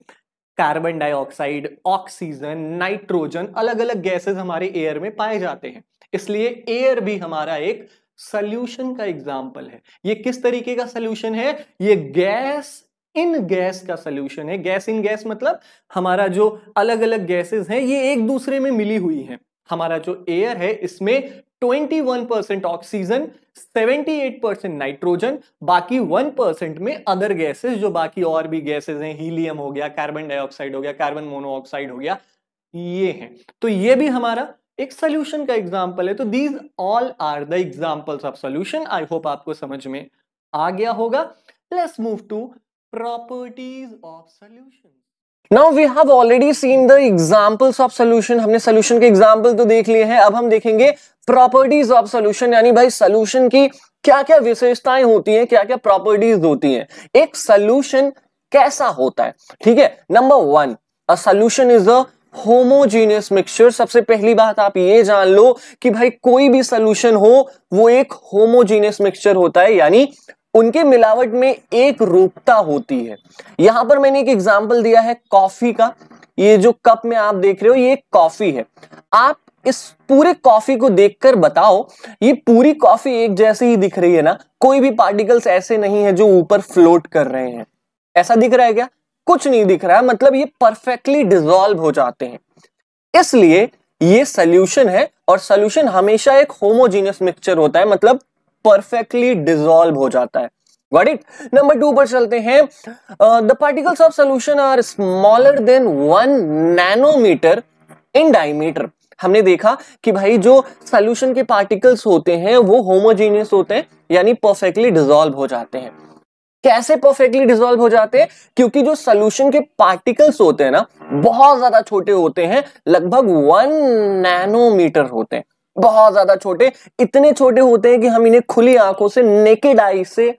कार्बन डाइऑक्साइड ऑक्सीजन नाइट्रोजन अलग अलग गैसेस हमारे एयर में पाए जाते हैं इसलिए एयर भी हमारा एक सल्यूशन का एग्जाम्पल है ये किस तरीके का सल्यूशन है ये गैस इन गैस का सोल्यूशन है गैस इन गैस मतलब हमारा जो अलग अलग गैसेस हैं ये एक दूसरे में मिली हुई हैं हमारा जो एयर है इसमें 21% ऑक्सीजन 78% नाइट्रोजन बाकी 1% में अदर गैसेस जो बाकी और भी गैसेस हैं हीलियम हो गया कार्बन डाइऑक्साइड हो गया कार्बन मोनोऑक्साइड हो गया ये हैं तो ये भी हमारा एक सोल्यूशन का एग्जाम्पल है तो these all are the examples of solution I hope आपको समझ में आ गया होगा let's move to properties of solution now we have already seen the examples of solution हमने सोल्यूशन के एग्जाम्पल तो देख लिए हैं अब हम देखेंगे प्रॉपर्टीज ऑफ सोल्यूशन यानी भाई सोल्यूशन की क्या क्या विशेषताएं होती हैं क्या क्या प्रॉपर्टीज होती हैं एक सोल्यूशन कैसा होता है ठीक है number one a solution is a homogeneous mixture सबसे पहली बात आप ये जान लो कि भाई कोई भी सोल्यूशन हो वो एक होमोजीनियस मिक्सचर होता है यानी उनके मिलावट में एक रूपता होती है यहां पर मैंने एक एग्जाम्पल दिया है कॉफी का ये जो कप में आप देख रहे हो ये कॉफी है आप इस पूरे कॉफी को देखकर बताओ ये पूरी कॉफी एक जैसी ही दिख रही है ना कोई भी पार्टिकल्स ऐसे नहीं है जो ऊपर फ्लोट कर रहे हैं ऐसा दिख रहा है क्या कुछ नहीं दिख रहा है मतलब ये परफेक्टली डिजोल्व हो जाते हैं इसलिए ये सोल्यूशन है और सोल्यूशन हमेशा एक होमोजीनियस मिक्सचर होता है मतलब परफेक्टली डिजोल्व हो जाता है गॉट इट नंबर टू पर चलते हैं the particles of solution are smaller than one nanometer in diameter हमने देखा कि भाई जो सोल्यूशन के पार्टिकल्स होते हैं वो होमोजेनियस होते हैं यानी परफेक्टली डिजोल्व हो जाते हैं कैसे परफेक्टली डिजोल्व हो जाते हैं क्योंकि जो सोल्यूशन के पार्टिकल्स होते हैं ना बहुत ज्यादा छोटे होते हैं लगभग वन नैनोमीटर होते हैं बहुत ज्यादा छोटे इतने छोटे होते हैं कि हम इन्हें खुली आंखों से नेकेड आई से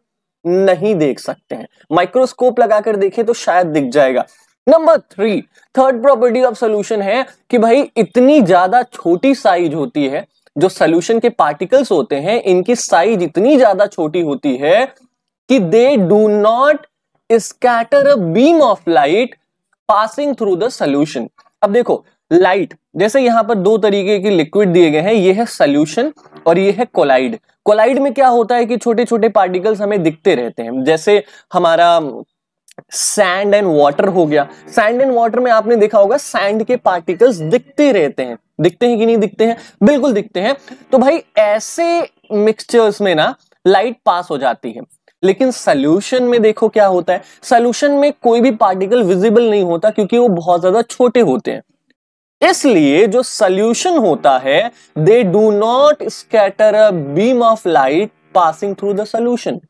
नहीं देख सकते हैं माइक्रोस्कोप लगाकर देखें तो शायद दिख जाएगा number three third property of solution है कि भाई इतनी ज्यादा छोटी साइज होती है जो सोल्यूशन के पार्टिकल्स होते हैं इनकी साइज इतनी ज्यादा छोटी होती है कि they do not scatter a beam of light passing through the solution अब देखो लाइट जैसे यहाँ पर दो तरीके के लिक्विड दिए गए हैं ये है सोल्यूशन और ये है कोलाइड कोलाइड में क्या होता है कि छोटे छोटे पार्टिकल्स हमें दिखते रहते हैं जैसे हमारा सैंड एंड वाटर हो गया सैंड एंड वाटर में आपने देखा होगा सैंड के पार्टिकल्स दिखते रहते हैं दिखते हैं कि नहीं दिखते हैं बिल्कुल दिखते हैं तो भाई ऐसे मिक्सचर्स में ना लाइट पास हो जाती है लेकिन सोल्यूशन में देखो क्या होता है सोल्यूशन में कोई भी पार्टिकल विजिबल नहीं होता क्योंकि वो बहुत ज्यादा छोटे होते हैं इसलिए जो सल्यूशन होता है they do not scatter a beam of light passing through the solution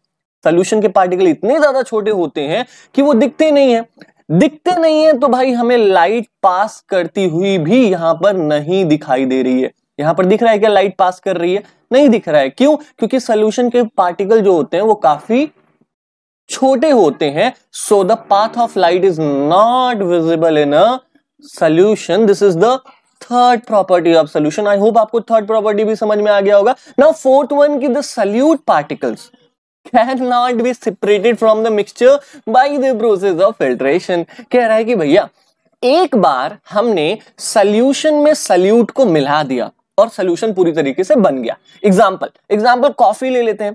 solution के पार्टिकल इतने ज्यादा छोटे होते हैं कि वो दिखते नहीं है दिखते नहीं है तो भाई हमें लाइट पास करती हुई भी यहां पर नहीं दिखाई दे रही है यहां पर दिख रहा है क्या लाइट पास कर रही है नहीं दिख रहा है क्यों क्योंकि सोल्यूशन के पार्टिकल जो होते हैं वो काफी छोटे होते हैं so the path of light is not visible in a solution this is the third property of solution I hope आपको थर्ड प्रॉपर्टी भी समझ में आ गया होगा ना फोर्थ वन की the solute particles can not be separated from the mixture by the process of filtration कह रहा है कि भैया एक बार हमने सल्यूशन में सल्यूट को मिला दिया और सल्यूशन पूरी तरीके से बन गया एग्जाम्पल एग्जाम्पल कॉफी ले लेते हैं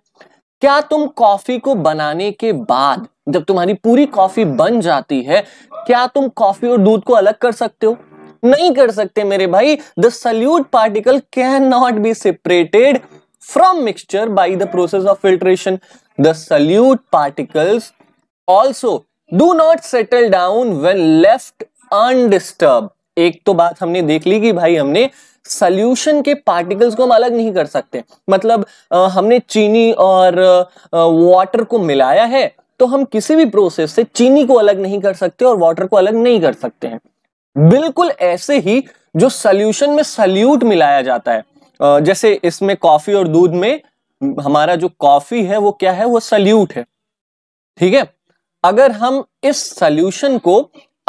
क्या तुम कॉफी को बनाने के बाद जब तुम्हारी पूरी कॉफी बन जाती है क्या तुम कॉफी और दूध को अलग कर सकते हो नहीं कर सकते मेरे भाई the solute particle can not be separated from mixture by the process of filtration the solute particles also do not settle down when left undisturbed एक तो बात हमने देख ली कि भाई हमने सल्यूशन के पार्टिकल्स को हम अलग नहीं कर सकते मतलब आ, हमने चीनी और वाटर को मिलाया है तो हम किसी भी प्रोसेस से चीनी को अलग नहीं कर सकते और वाटर को अलग नहीं कर सकते हैं बिल्कुल ऐसे ही जो सल्यूशन में सल्यूट मिलाया जाता है जैसे इसमें कॉफी और दूध में हमारा जो कॉफी है वो क्या है वो सल्यूट है ठीक है अगर हम इस सल्यूशन को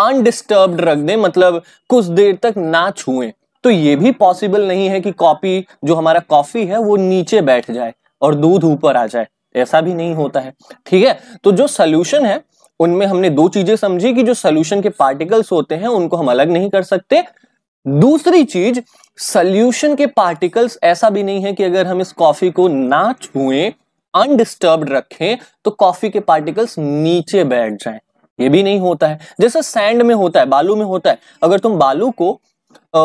अनडिस्टर्ब रख दें मतलब कुछ देर तक ना छुए तो ये भी पॉसिबल नहीं है कि कॉफी जो हमारा कॉफी है वो नीचे बैठ जाए और दूध ऊपर आ जाए ऐसा भी नहीं होता है ठीक है तो जो सोल्यूशन है उनमें हमने दो चीजें समझी कि जो सोल्यूशन के पार्टिकल्स होते हैं उनको हम अलग नहीं कर सकते दूसरी चीज सोल्यूशन के पार्टिकल्स ऐसा भी नहीं है कि अगर हम इस कॉफी को ना छुएं अनडिस्टर्ब रखें तो कॉफी के पार्टिकल्स नीचे बैठ जाएं ये भी नहीं होता है जैसे सैंड में होता है बालू में होता है अगर तुम बालू को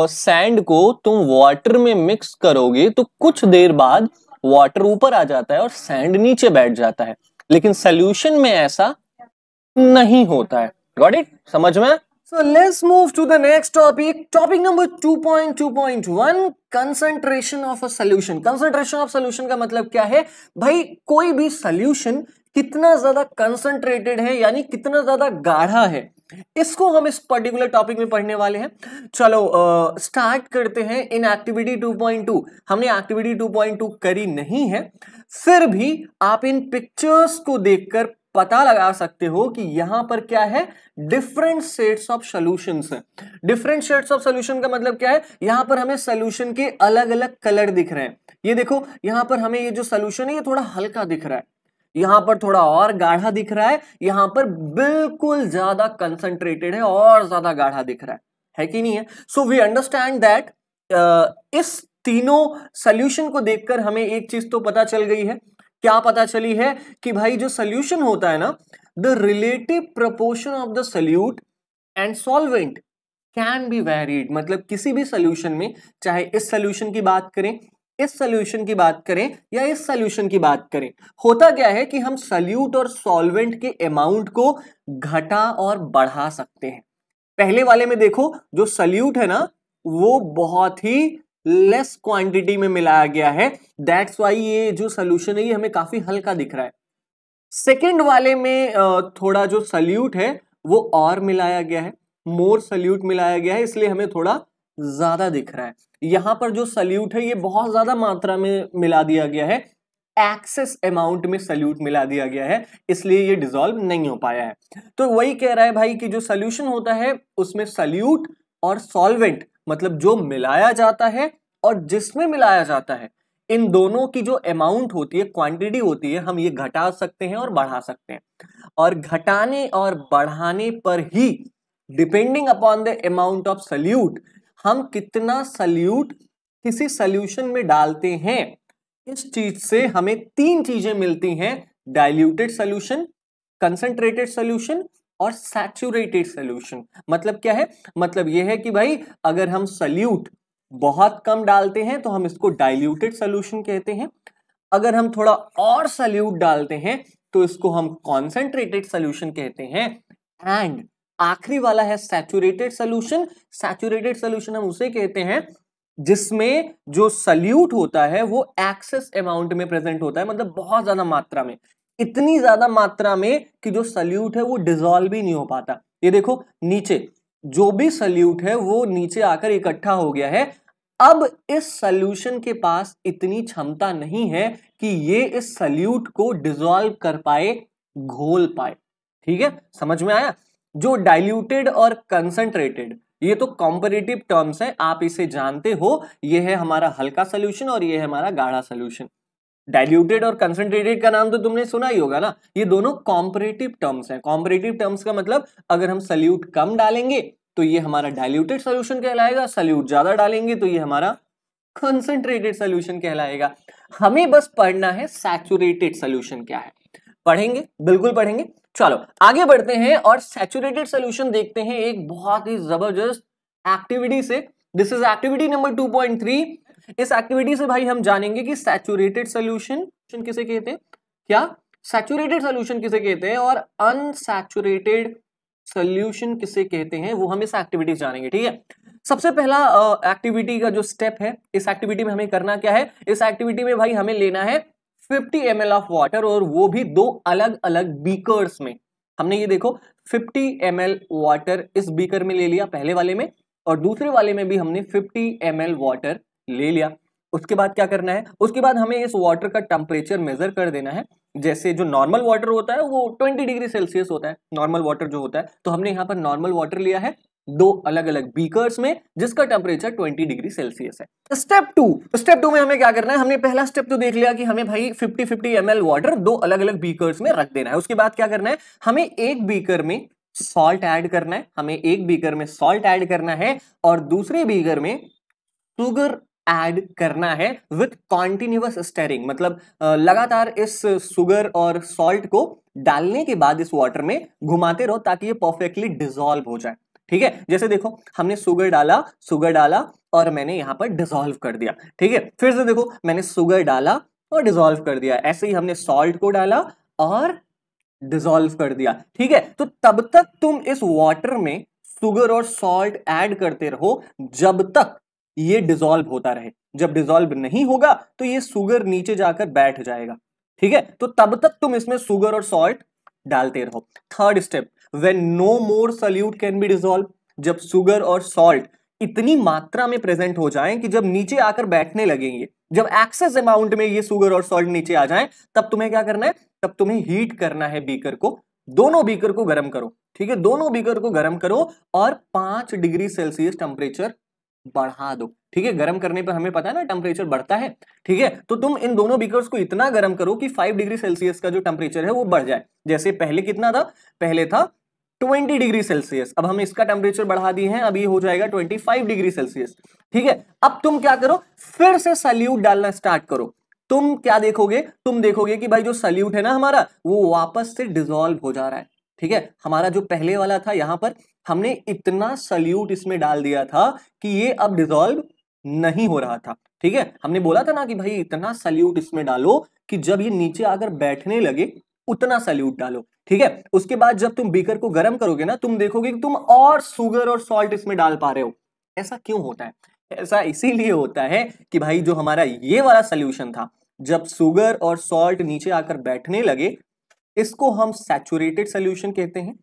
सैंड को तुम वाटर में मिक्स करोगे तो कुछ देर बाद वाटर ऊपर आ जाता है और सैंड नीचे बैठ जाता है लेकिन सोल्यूशन में ऐसा नहीं होता है गॉट इट समझ में so let's move to the next topic topic number 2.2.1 concentration of a solution concentration of solution का मतलब क्या है भाई कोई भी सोल्यूशन कितना ज्यादा कंसंट्रेटेड है यानी कितना ज्यादा गाढ़ा है इसको हम इस पर्टिकुलर टॉपिक में पढ़ने वाले हैं चलो स्टार्ट करते हैं इन एक्टिविटी 2.2 हमने एक्टिविटी 2.2 करी नहीं है फिर भी आप इन पिक्चर्स को देखकर पता लगा सकते हो कि यहां पर क्या है डिफरेंट सेट्स ऑफ सोल्यूशन है डिफरेंट सेट्स ऑफ सोल्यूशन का मतलब क्या है यहां पर हमें सोल्यूशन के अलग अलग कलर दिख रहे हैं ये देखो यहां पर हमें ये जो सोल्यूशन है ये थोड़ा हल्का दिख रहा है यहां पर थोड़ा और गाढ़ा दिख रहा है यहां पर बिल्कुल ज्यादा कंसंट्रेटेड है और ज्यादा गाढ़ा दिख रहा है है कि नहीं है सो वी अंडरस्टैंड दैट इस तीनों सोल्यूशन को देखकर हमें एक चीज तो पता चल गई है क्या पता चली है कि भाई जो सोल्यूशन होता है ना the relative proportion of the solute and solvent can be varied मतलब किसी भी सोल्यूशन में चाहे इस सोल्यूशन की बात करें इस सोल्यूशन की बात करें या इस सोल्यूशन की बात करें होता क्या है कि हम सल्यूट और सॉल्वेंट के अमाउंट को घटा और बढ़ा सकते हैं पहले वाले में देखो जो सल्यूट है ना वो बहुत ही लेस क्वांटिटी में मिलाया गया है दैट्स वाई ये जो सोल्यूशन है ये हमें काफी हल्का दिख रहा है सेकेंड वाले में थोड़ा जो सल्यूट है वो और मिलाया गया है मोर सल्यूट मिलाया गया है इसलिए हमें थोड़ा ज्यादा दिख रहा है यहां पर जो सल्यूट है ये बहुत ज्यादा मात्रा में मिला दिया गया है एक्सेस अमाउंट में सल्यूट मिला दिया गया है इसलिए ये डिजोल्व नहीं हो पाया है तो वही कह रहा है भाई कि जो सोल्यूशन होता है उसमें सल्यूट और सॉल्वेंट मतलब जो मिलाया जाता है और जिसमें मिलाया जाता है इन दोनों की जो अमाउंट होती है क्वांटिटी होती है हम ये घटा सकते हैं और बढ़ा सकते हैं और घटाने और बढ़ाने पर ही depending upon the amount of solute हम कितना सल्यूट किसी सल्यूशन में डालते हैं इस चीज से हमें तीन चीजें मिलती हैं डाइल्यूटेड सल्यूशन कंसंट्रेटेड सोल्यूशन और सैचुरेटेड सोल्यूशन मतलब क्या है मतलब यह है कि भाई अगर हम सल्यूट बहुत कम डालते हैं तो हम इसको डाइल्यूटेड सल्यूशन कहते हैं अगर हम थोड़ा और सल्यूट डालते हैं तो इसको हम कॉन्सेंट्रेटेड सोल्यूशन कहते हैं एंड आखिरी वाला है सैचुरेटेड सोल्यूशन सैचुरेटेड सोल्यूशन हम उसे कहते हैं जिसमें जो सल्यूट होता है वो एक्सेस अमाउंट में प्रेजेंट होता है मतलब बहुत ज्यादा मात्रा में इतनी ज्यादा मात्रा में कि जो सल्यूट है वो डिजोल्व ही नहीं हो पाता ये देखो नीचे जो भी सल्यूट है वो नीचे आकर इकट्ठा हो गया है अब इस सल्यूशन के पास इतनी क्षमता नहीं है कि ये इस सल्यूट को डिजोल्व कर पाए घोल पाए ठीक है समझ में आया जो डाइल्यूटेड और कंसंट्रेटेड ये तो कॉम्परेटिव टर्म्स है आप इसे जानते हो ये है हमारा हल्का सोल्यूशन और ये है हमारा गाढ़ा सोल्यूशन डाइल्यूटेड और कंसंट्रेटेड का नाम तो तुमने सुना ही होगा ना ये दोनों कॉम्परेटिव टर्म्स हैं कॉम्परेटिव टर्म्स का मतलब अगर हम सल्यूट कम डालेंगे तो ये हमारा डाइल्यूटेड सोल्यूशन कहलाएगा सल्यूट ज्यादा डालेंगे तो ये हमारा कंसंट्रेटेड सोल्यूशन कहलाएगा हमें बस पढ़ना है सैचुरेटेड सोल्यूशन क्या है पढ़ेंगे बिल्कुल पढ़ेंगे चलो आगे बढ़ते हैं और सैचुरेटेड सोल्यूशन देखते हैं एक बहुत ही जबरदस्त एक्टिविटी से दिस इज एक्टिविटी नंबर 2.3 इस एक्टिविटी से भाई हम जानेंगे कि सैचुरेटेड सोल्यूशन किसे कहते हैं क्या सैचुरेटेड सोल्यूशन किसे कहते हैं और अनसेचुरेटेड सोल्यूशन किसे कहते हैं वो हम इस एक्टिविटी जानेंगे ठीक है सबसे पहला एक्टिविटी uh, का जो स्टेप है इस एक्टिविटी में हमें करना क्या है इस एक्टिविटी में भाई हमें लेना है 50 एम ऑफ वाटर और वो भी दो अलग अलग बीकर्स में हमने ये देखो 50 एम वाटर इस बीकर में ले लिया पहले वाले में और दूसरे वाले में भी हमने 50 एम वाटर ले लिया उसके बाद क्या करना है उसके बाद हमें इस वाटर का टेम्परेचर मेजर कर देना है जैसे जो नॉर्मल वाटर होता है वो 20 डिग्री सेल्सियस होता है नॉर्मल वाटर जो होता है तो हमने यहाँ पर नॉर्मल वाटर लिया है दो अलग अलग बीकर्स में जिसका टेम्परेचर 20 डिग्री सेल्सियस है स्टेप टू स्टेप टू में हमें क्या करना है हमने पहला स्टेप तो देख लिया कि हमें भाई 50 50 एम वाटर दो अलग अलग बीकर्स में रख देना है उसके बाद क्या करना है हमें एक बीकर में सॉल्ट ऐड करना है हमें एक बीकर में सॉल्ट ऐड करना है और दूसरे बीकर में शुगर ऐड करना है विथ कॉन्टिन्यूस स्टेरिंग मतलब लगातार इस सुगर और सॉल्ट को डालने के बाद इस वाटर में घुमाते रहो ताकि ये परफेक्टली डिजॉल्व हो जाए ठीक है जैसे देखो हमने सुगर डाला सुगर डाला और मैंने यहाँ पर डिजोल्व कर दिया ठीक है फिर से देखो मैंने सुगर डाला और डिजोल्व कर दिया ऐसे ही हमने सॉल्ट को डाला और डिजोल्व कर दिया ठीक है तो तब तक तुम इस वाटर में सुगर और सॉल्ट ऐड करते रहो जब तक ये डिजोल्व होता रहे जब डिजोल्व नहीं होगा तो ये सुगर नीचे जाकर बैठ जाएगा ठीक है तो तब तक तुम इसमें सुगर और सॉल्ट डालते रहो third step when no more solute can be dissolve जब सुगर और सॉल्ट इतनी मात्रा में प्रेजेंट हो जाएं कि जब नीचे आकर बैठने लगेंगे जब एक्सेस अमाउंट में ये सुगर और सॉल्ट नीचे आ जाएं तब तुम्हें क्या करना है तब तुम्हें हीट करना है बीकर को दोनों बीकर को गर्म करो ठीक है दोनों बीकर को गर्म करो और पांच डिग्री सेल्सियस टेम्परेचर बढ़ा दो ठीक है गर्म करने पर हमें पता है ना टेम्परेचर बढ़ता है ठीक है तो तुम इन दोनों बीकर्स को इतना गर्म करो कि फाइव डिग्री सेल्सियस का जो टेम्परेचर है वो बढ़ जाए जैसे पहले कितना था पहले था 20 डिग्री सेल्सियस अब हम इसका टेम्परेचर बढ़ा दिए हैं अब ये हो जाएगा 25 डिग्री सेल्सियस ठीक है अब तुम क्या करो फिर से सल्यूट डालना स्टार्ट करो तुम क्या देखोगे तुम देखोगे कि भाई जो सल्यूट है ना हमारा वो वापस से डिजोल्व हो जा रहा है ठीक है हमारा जो पहले वाला था यहां पर हमने इतना सल्यूट इसमें डाल दिया था कि ये अब डिजोल्व नहीं हो रहा था ठीक है हमने बोला था ना कि भाई इतना सल्यूट इसमें डालो कि जब ये नीचे आकर बैठने लगे उतना सल्यूट डालो ठीक है उसके बाद जब तुम बीकर को गर्म करोगे ना तुम देखोगे कि तुम और सुगर और सॉल्ट इसमें डाल पा रहे हो ऐसा क्यों होता है ऐसा इसीलिए होता है कि भाई जो हमारा ये वाला सोल्यूशन था जब सुगर और सॉल्ट नीचे आकर बैठने लगे इसको हम सैचुरेटेड सोल्यूशन कहते हैं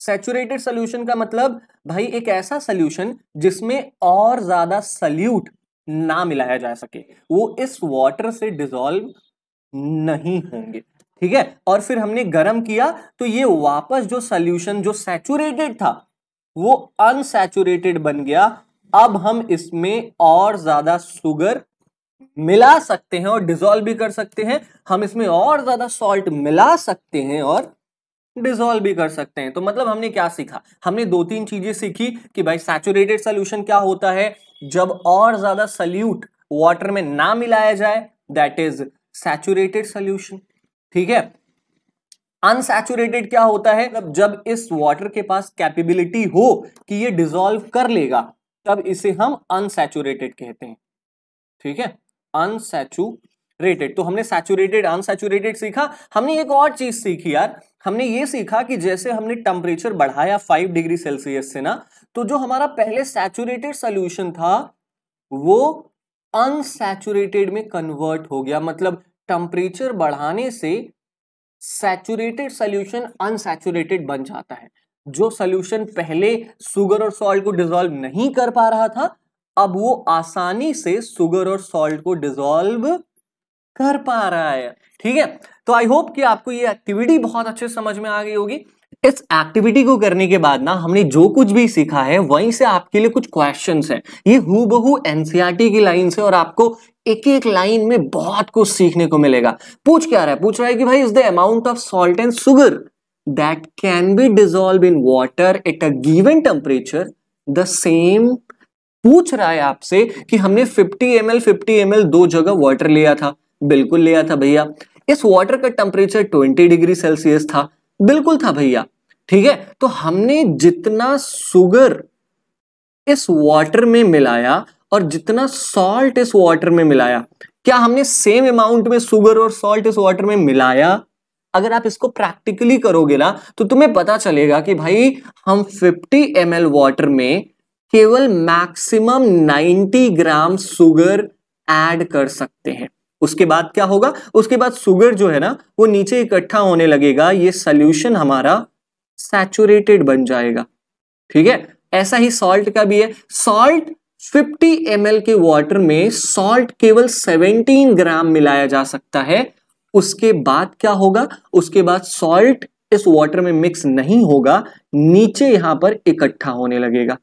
सेचुरेटेड सोल्यूशन का मतलब भाई एक ऐसा सोल्यूशन जिसमें और ज्यादा सल्यूट ना मिलाया जा सके वो इस वाटर से डिजोल्व नहीं होंगे ठीक है और फिर हमने गर्म किया तो ये वापस जो सोल्यूशन जो सेचुरेटेड था वो अनसेचुरेटेड बन गया अब हम इसमें और ज्यादा सुगर मिला सकते हैं और डिजोल्व भी कर सकते हैं हम इसमें और ज्यादा सॉल्ट मिला सकते हैं और डिजोल्व भी कर सकते हैं तो मतलब हमने क्या सीखा हमने दो तीन चीजें सीखी कि भाई सैचुरेटेड सोल्यूशन क्या होता है जब और ज्यादा सल्यूट वाटर में ना मिलाया जाए दैट इज सैचुरेटेड सोल्यूशन ठीक है अनसेचुरेटेड क्या होता है तब मतलब जब इस वाटर के पास कैपेबिलिटी हो कि ये डिजोल्व कर लेगा तब इसे हम अनसेचुरेटेड कहते हैं ठीक है अनसेचुरेटेड तो हमने सैचुरेटेड अनसेचुरेटेड सीखा हमने एक और चीज सीखी यार हमने ये सीखा कि जैसे हमने टेम्परेचर बढ़ाया फाइव डिग्री सेल्सियस से ना तो जो हमारा पहले सैचुरेटेड सोल्यूशन था वो अनसेचुरेटेड में कन्वर्ट हो गया मतलब टेम्परेचर बढ़ाने से सैचुरेटेड सोल्यूशन अनसेचुरेटेड बन जाता है जो सोल्यूशन पहले सुगर और सॉल्ट को डिजोल्व नहीं कर पा रहा था अब वो आसानी से सुगर और सॉल्ट को डिजोल्व कर पा रहा है ठीक है तो आई होप कि आपको ये एक्टिविटी बहुत अच्छे समझ में आ गई होगी इस एक्टिविटी को करने के बाद ना हमने जो कुछ भी सीखा है वहीं से आपके लिए कुछ क्वेश्चंस हैं ये हु बहू एनसीआरटी की लाइन से और आपको एक एक लाइन में बहुत कुछ सीखने को मिलेगा पूछ क्या रहा है पूछ रहा है कि भाई is the amount of salt and sugar that can be dissolve in water at a given temperature the same पूछ रहा है आपसे कि हमने 50 ml 50 ml दो जगह वाटर लिया था बिल्कुल लिया था भैया इस वाटर का टेम्परेचर 20 डिग्री सेल्सियस था बिल्कुल था भैया ठीक है तो हमने जितना सुगर इस वाटर में मिलाया और जितना सॉल्ट इस वाटर में मिलाया क्या हमने सेम अमाउंट में सुगर और सॉल्ट इस वाटर में मिलाया अगर आप इसको प्रैक्टिकली करोगे ना तो तुम्हें पता चलेगा कि भाई हम 50 एम वाटर में केवल मैक्सिमम 90 ग्राम सुगर ऐड कर सकते हैं उसके बाद क्या होगा उसके बाद सुगर जो है ना वो नीचे इकट्ठा होने लगेगा ये सोल्यूशन हमारा सैचुरेटेड बन जाएगा ठीक है ऐसा ही सॉल्ट का भी है सॉल्ट 50 एम के वाटर में सॉल्ट केवल 17 ग्राम मिलाया जा सकता है उसके बाद क्या होगा उसके बाद सॉल्ट इस वाटर में मिक्स नहीं होगा नीचे यहां पर इकट्ठा होने लगेगा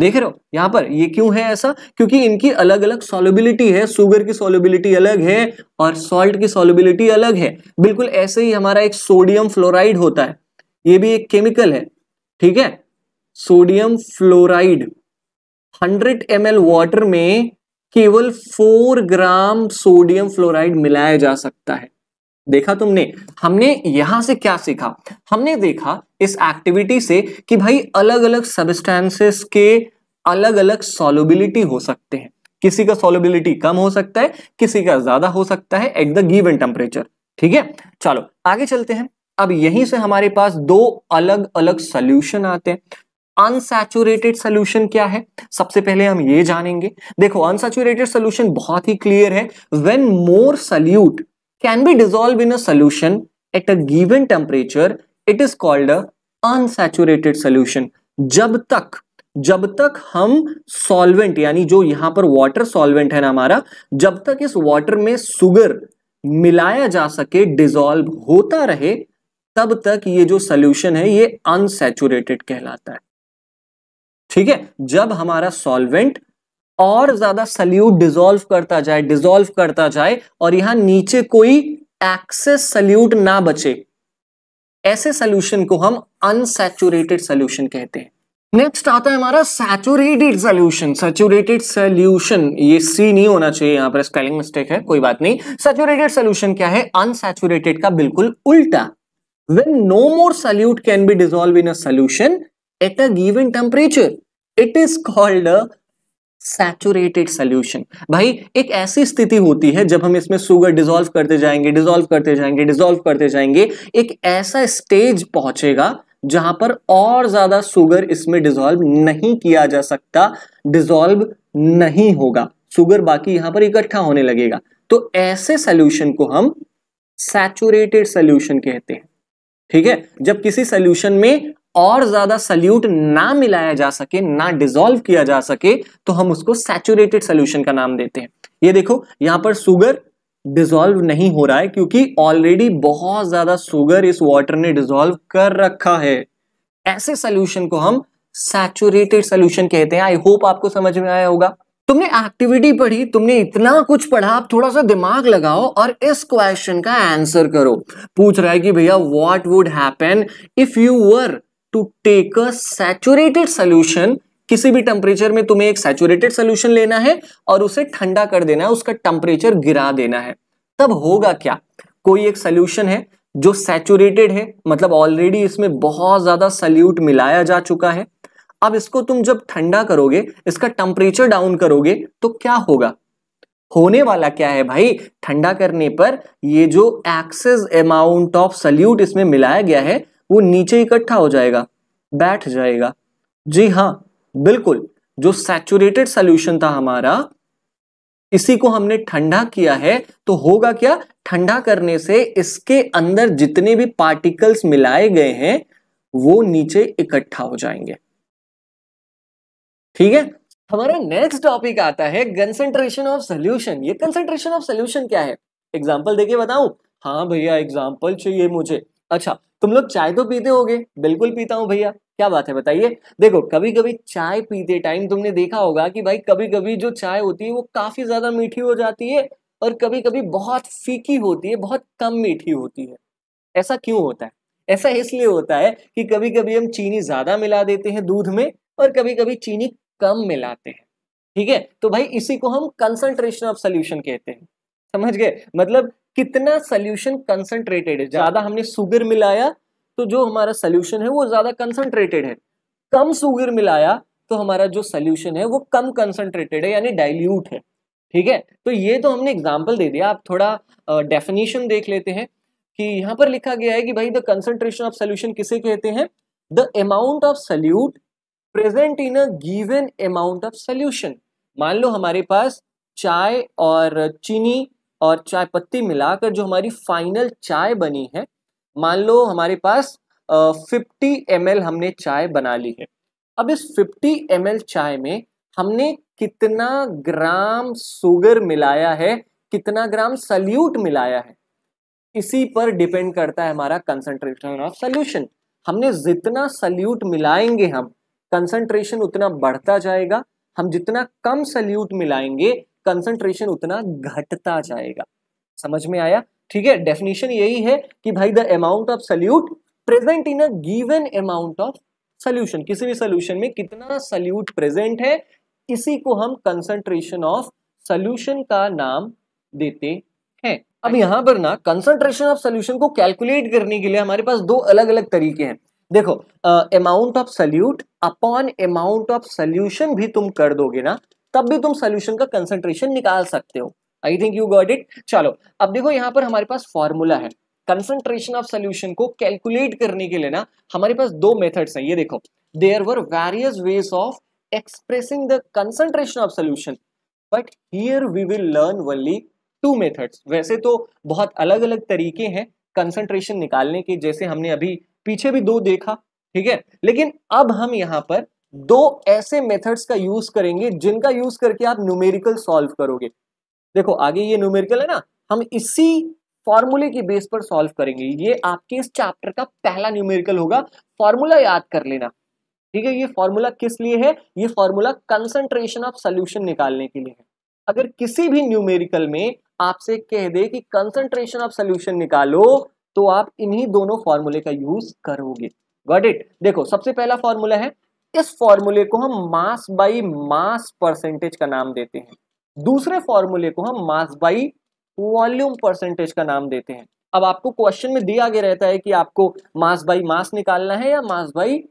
देख रहे हो यहाँ पर ये क्यों है ऐसा क्योंकि इनकी अलग अलग सॉलिबिलिटी है सुगर की सॉलिबिलिटी अलग है और सॉल्ट की सॉलिबिलिटी अलग है बिल्कुल ऐसे ही हमारा एक सोडियम फ्लोराइड होता है ये भी एक केमिकल है ठीक है सोडियम फ्लोराइड 100 एम वाटर में केवल 4 ग्राम सोडियम फ्लोराइड मिलाया जा सकता है देखा तुमने हमने यहां से क्या सीखा हमने देखा इस एक्टिविटी से कि भाई अलग अलग सबस्टेंसेस के अलग अलग सोलबिलिटी हो सकते हैं किसी का सोलबिलिटी कम हो सकता है किसी का ज्यादा हो सकता है एट द गिवन टेम्परेचर ठीक है चलो आगे चलते हैं अब यहीं से हमारे पास दो अलग अलग सोल्यूशन आते हैं अनसेचुरेटेड सोल्यूशन क्या है सबसे पहले हम ये जानेंगे देखो अनसेचुरेटेड सोल्यूशन बहुत ही क्लियर है when more solute can be dissolved in a solution at a given temperature, it is called a unsaturated solution. जब तक जब तक हम सॉल्वेंट यानी जो यहां पर वाटर सॉल्वेंट है ना हमारा जब तक इस वाटर में सुगर मिलाया जा सके डिजोल्व होता रहे तब तक ये जो सोल्यूशन है ये अनसेचुरेटेड कहलाता है ठीक है जब हमारा सॉल्वेंट और ज्यादा सल्यूट डिजोल्व करता जाए डिजोल्व करता जाए और यहां नीचे कोई एक्सेस सल्यूट ना बचे ऐसे सोल्यूशन को हम अनसेचुरेटेड सोल्यूशन कहते हैं नेक्स्ट आता है हमारा सैचुरेटेड सोल्यूशन सैचुरेटेड सोल्यूशन ये सी नहीं होना चाहिए यहां पर स्पेलिंग मिस्टेक है कोई बात नहीं सैचुरेटेड सोल्यूशन क्या है अनसेचुरेटेड का बिल्कुल उल्टा when no more solute can be dissolve in a solution at a given temperature it is called saturated solution भाई एक ऐसी स्थिति होती है जब हम इसमें सुगर डिजोल्व करते जाएंगे डिजोल्व करते जाएंगे डिजोल्व करते जाएंगे एक ऐसा स्टेज पहुंचेगा जहां पर और ज्यादा सुगर इसमें डिजोल्व नहीं किया जा सकता डिजोल्व नहीं होगा सुगर बाकी यहां पर इकट्ठा होने लगेगा तो ऐसे सोल्यूशन को हम सैचुरेटेड सोल्यूशन कहते हैं ठीक है जब किसी सोल्यूशन में और ज्यादा सल्यूट ना मिलाया जा सके ना डिजोल्व किया जा सके तो हम उसको सैचुरेटेड सोल्यूशन का नाम देते हैं ये देखो यहां पर सुगर डिजोल्व नहीं हो रहा है क्योंकि ऑलरेडी बहुत ज्यादा सुगर इस वाटर ने डिजोल्व कर रखा है ऐसे सोल्यूशन को हम सैचुरेटेड सोल्यूशन कहते हैं आई होप आपको समझ में आया होगा तुमने एक्टिविटी पढ़ी तुमने इतना कुछ पढ़ा आप थोड़ा सा दिमाग लगाओ और इस क्वेश्चन का आंसर करो पूछ रहा है कि भैया what would happen if you were to take a saturated solution किसी भी टेम्परेचर में तुम्हें एक सैचुरेटेड सोल्यूशन लेना है और उसे ठंडा कर देना है उसका टेम्परेचर गिरा देना है तब होगा क्या कोई एक सोल्यूशन है जो सैचुरेटेड है मतलब ऑलरेडी इसमें बहुत ज्यादा सल्यूट मिलाया जा चुका है अब इसको तुम जब ठंडा करोगे इसका टेम्परेचर डाउन करोगे तो क्या होगा होने वाला क्या है भाई ठंडा करने पर ये जो एक्सेस अमाउंट ऑफ सल्यूट इसमें मिलाया गया है वो नीचे इकट्ठा हो जाएगा बैठ जाएगा जी हाँ बिल्कुल जो सैचुरेटेड सोल्यूशन था हमारा इसी को हमने ठंडा किया है तो होगा क्या ठंडा करने से इसके अंदर जितने भी पार्टिकल्स मिलाए गए हैं वो नीचे इकट्ठा हो जाएंगे ठीक है हमारा नेक्स्ट टॉपिक आता है कंसेंट्रेशन ऑफ सोल्यूशन ये कंसेंट्रेशन ऑफ सोल्यूशन क्या है एग्जाम्पल देखिए बताऊं हाँ भैया एग्जाम्पल चाहिए मुझे अच्छा तुम लोग चाय तो पीते हो बिल्कुल पीता हूँ भैया क्या बात है बताइए देखो कभी कभी चाय पीते टाइम तुमने देखा होगा कि भाई कभी कभी जो चाय होती है वो काफी ज्यादा मीठी हो जाती है और कभी कभी बहुत फीकी होती है बहुत कम मीठी होती है ऐसा क्यों होता है ऐसा इसलिए होता है कि कभी कभी हम चीनी ज्यादा मिला देते हैं दूध में और कभी कभी चीनी कम मिलाते हैं ठीक है तो भाई इसी को हम कंसंट्रेशन ऑफ सोल्यूशन कहते हैं समझ गए मतलब कितना सोल्यूशन कंसंट्रेटेड है ज्यादा हमने सुगर मिलाया तो जो हमारा सोल्यूशन है वो ज्यादा कंसंट्रेटेड है कम सुगर मिलाया तो हमारा जो सोल्यूशन है वो कम कंसंट्रेटेड है यानी डाइल्यूट है ठीक है तो ये तो हमने एग्जाम्पल दे दिया आप थोड़ा डेफिनेशन uh, देख लेते हैं कि यहाँ पर लिखा गया है कि भाई द कंसंट्रेशन ऑफ सोल्यूशन किसे कहते हैं the amount of solute present in a given amount of solution मान लो हमारे पास चाय और चीनी और चाय पत्ती मिलाकर जो हमारी फाइनल चाय बनी है मान लो हमारे पास फिफ्टी एम हमने चाय बना ली है अब इस फिफ्टी एम चाय में हमने कितना ग्राम सुगर मिलाया है कितना ग्राम सल्यूट मिलाया है इसी पर डिपेंड करता है हमारा कंसंट्रेशन ऑफ सल्यूशन हमने जितना सल्यूट मिलाएंगे हम कंसंट्रेशन उतना बढ़ता जाएगा हम जितना कम सल्यूट मिलाएंगे कंसंट्रेशन उतना घटता जाएगा समझ में आया ठीक है डेफिनेशन यही है कि भाई the amount of solute present in a given amount of solution किसी भी सोल्यूशन में कितना सल्यूट प्रेजेंट है इसी को हम कंसंट्रेशन ऑफ सल्यूशन का नाम देते हैं अब यहां पर ना कंसंट्रेशन ऑफ सोल्यूशन को कैलकुलेट करने के लिए हमारे पास दो अलग अलग तरीके हैं देखो amount of solute upon amount of solution भी तुम कर दोगे ना तब भी तुम सोल्यूशन का कंसेंट्रेशन निकाल सकते हो I think you got it चलो अब देखो यहाँ पर हमारे पास फॉर्मूला है कंसेंट्रेशन ऑफ सोल्यूशन को कैलकुलेट करने के लिए ना हमारे पास दो मेथड्स हैं ये देखो there were various ways of expressing the concentration of solution but here we will learn only two methods वैसे तो बहुत अलग अलग तरीके हैं कंसंट्रेशन निकालने के जैसे हमने अभी पीछे भी दो देखा ठीक है लेकिन अब हम यहाँ पर दो ऐसे मेथड्स का यूज करेंगे जिनका यूज करके आप न्यूमेरिकल सॉल्व करोगे देखो आगे ये न्यूमेरिकल है ना हम इसी फॉर्मूले के बेस पर सॉल्व करेंगे ये आपके इस चैप्टर का पहला न्यूमेरिकल होगा फॉर्मूला याद कर लेना ठीक है ये फॉर्मूला किस लिए है ये फॉर्मूला कंसंट्रेशन ऑफ सोल्यूशन निकालने के लिए है अगर किसी भी न्यूमेरिकल में आपसे कह दे कि कंसंट्रेशन ऑफ सोल्यूशन निकालो तो आप इन्हीं दोनों फॉर्मूले का यूज करोगे गॉट इट देखो सबसे पहला फॉर्मूला है इस फॉर्मूले को हम मास बाई मास परसेंटेज का नाम देते हैं दूसरे फॉर्मूले को हम मास बाई वॉल्यूम परसेंटेज का नाम देते हैं अब आपको क्वेश्चन में दिया गया रहता है कि आपको मास बाई मास निकालना है या मास बाई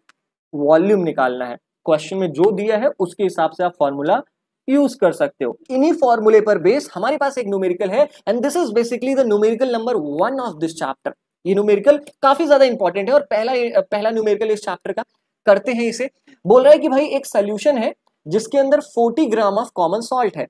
वॉल्यूम निकालना है क्वेश्चन में जो दिया है उसके हिसाब से आप फॉर्मूला यूज कर सकते हो इन्हीं फॉर्मूले पर बेस हमारे पास एक न्यूमेरिकल है and this is basically the numerical number one of this chapter ये न्यूमेरिकल काफी ज्यादा इंपॉर्टेंट है और पहला पहला न्यूमेरिकल इस चैप्टर का करते हैं इसे बोल रहा है कि भाई एक सोल्यूशन है जिसके अंदर 40 ग्राम ऑफ कॉमन सॉल्ट है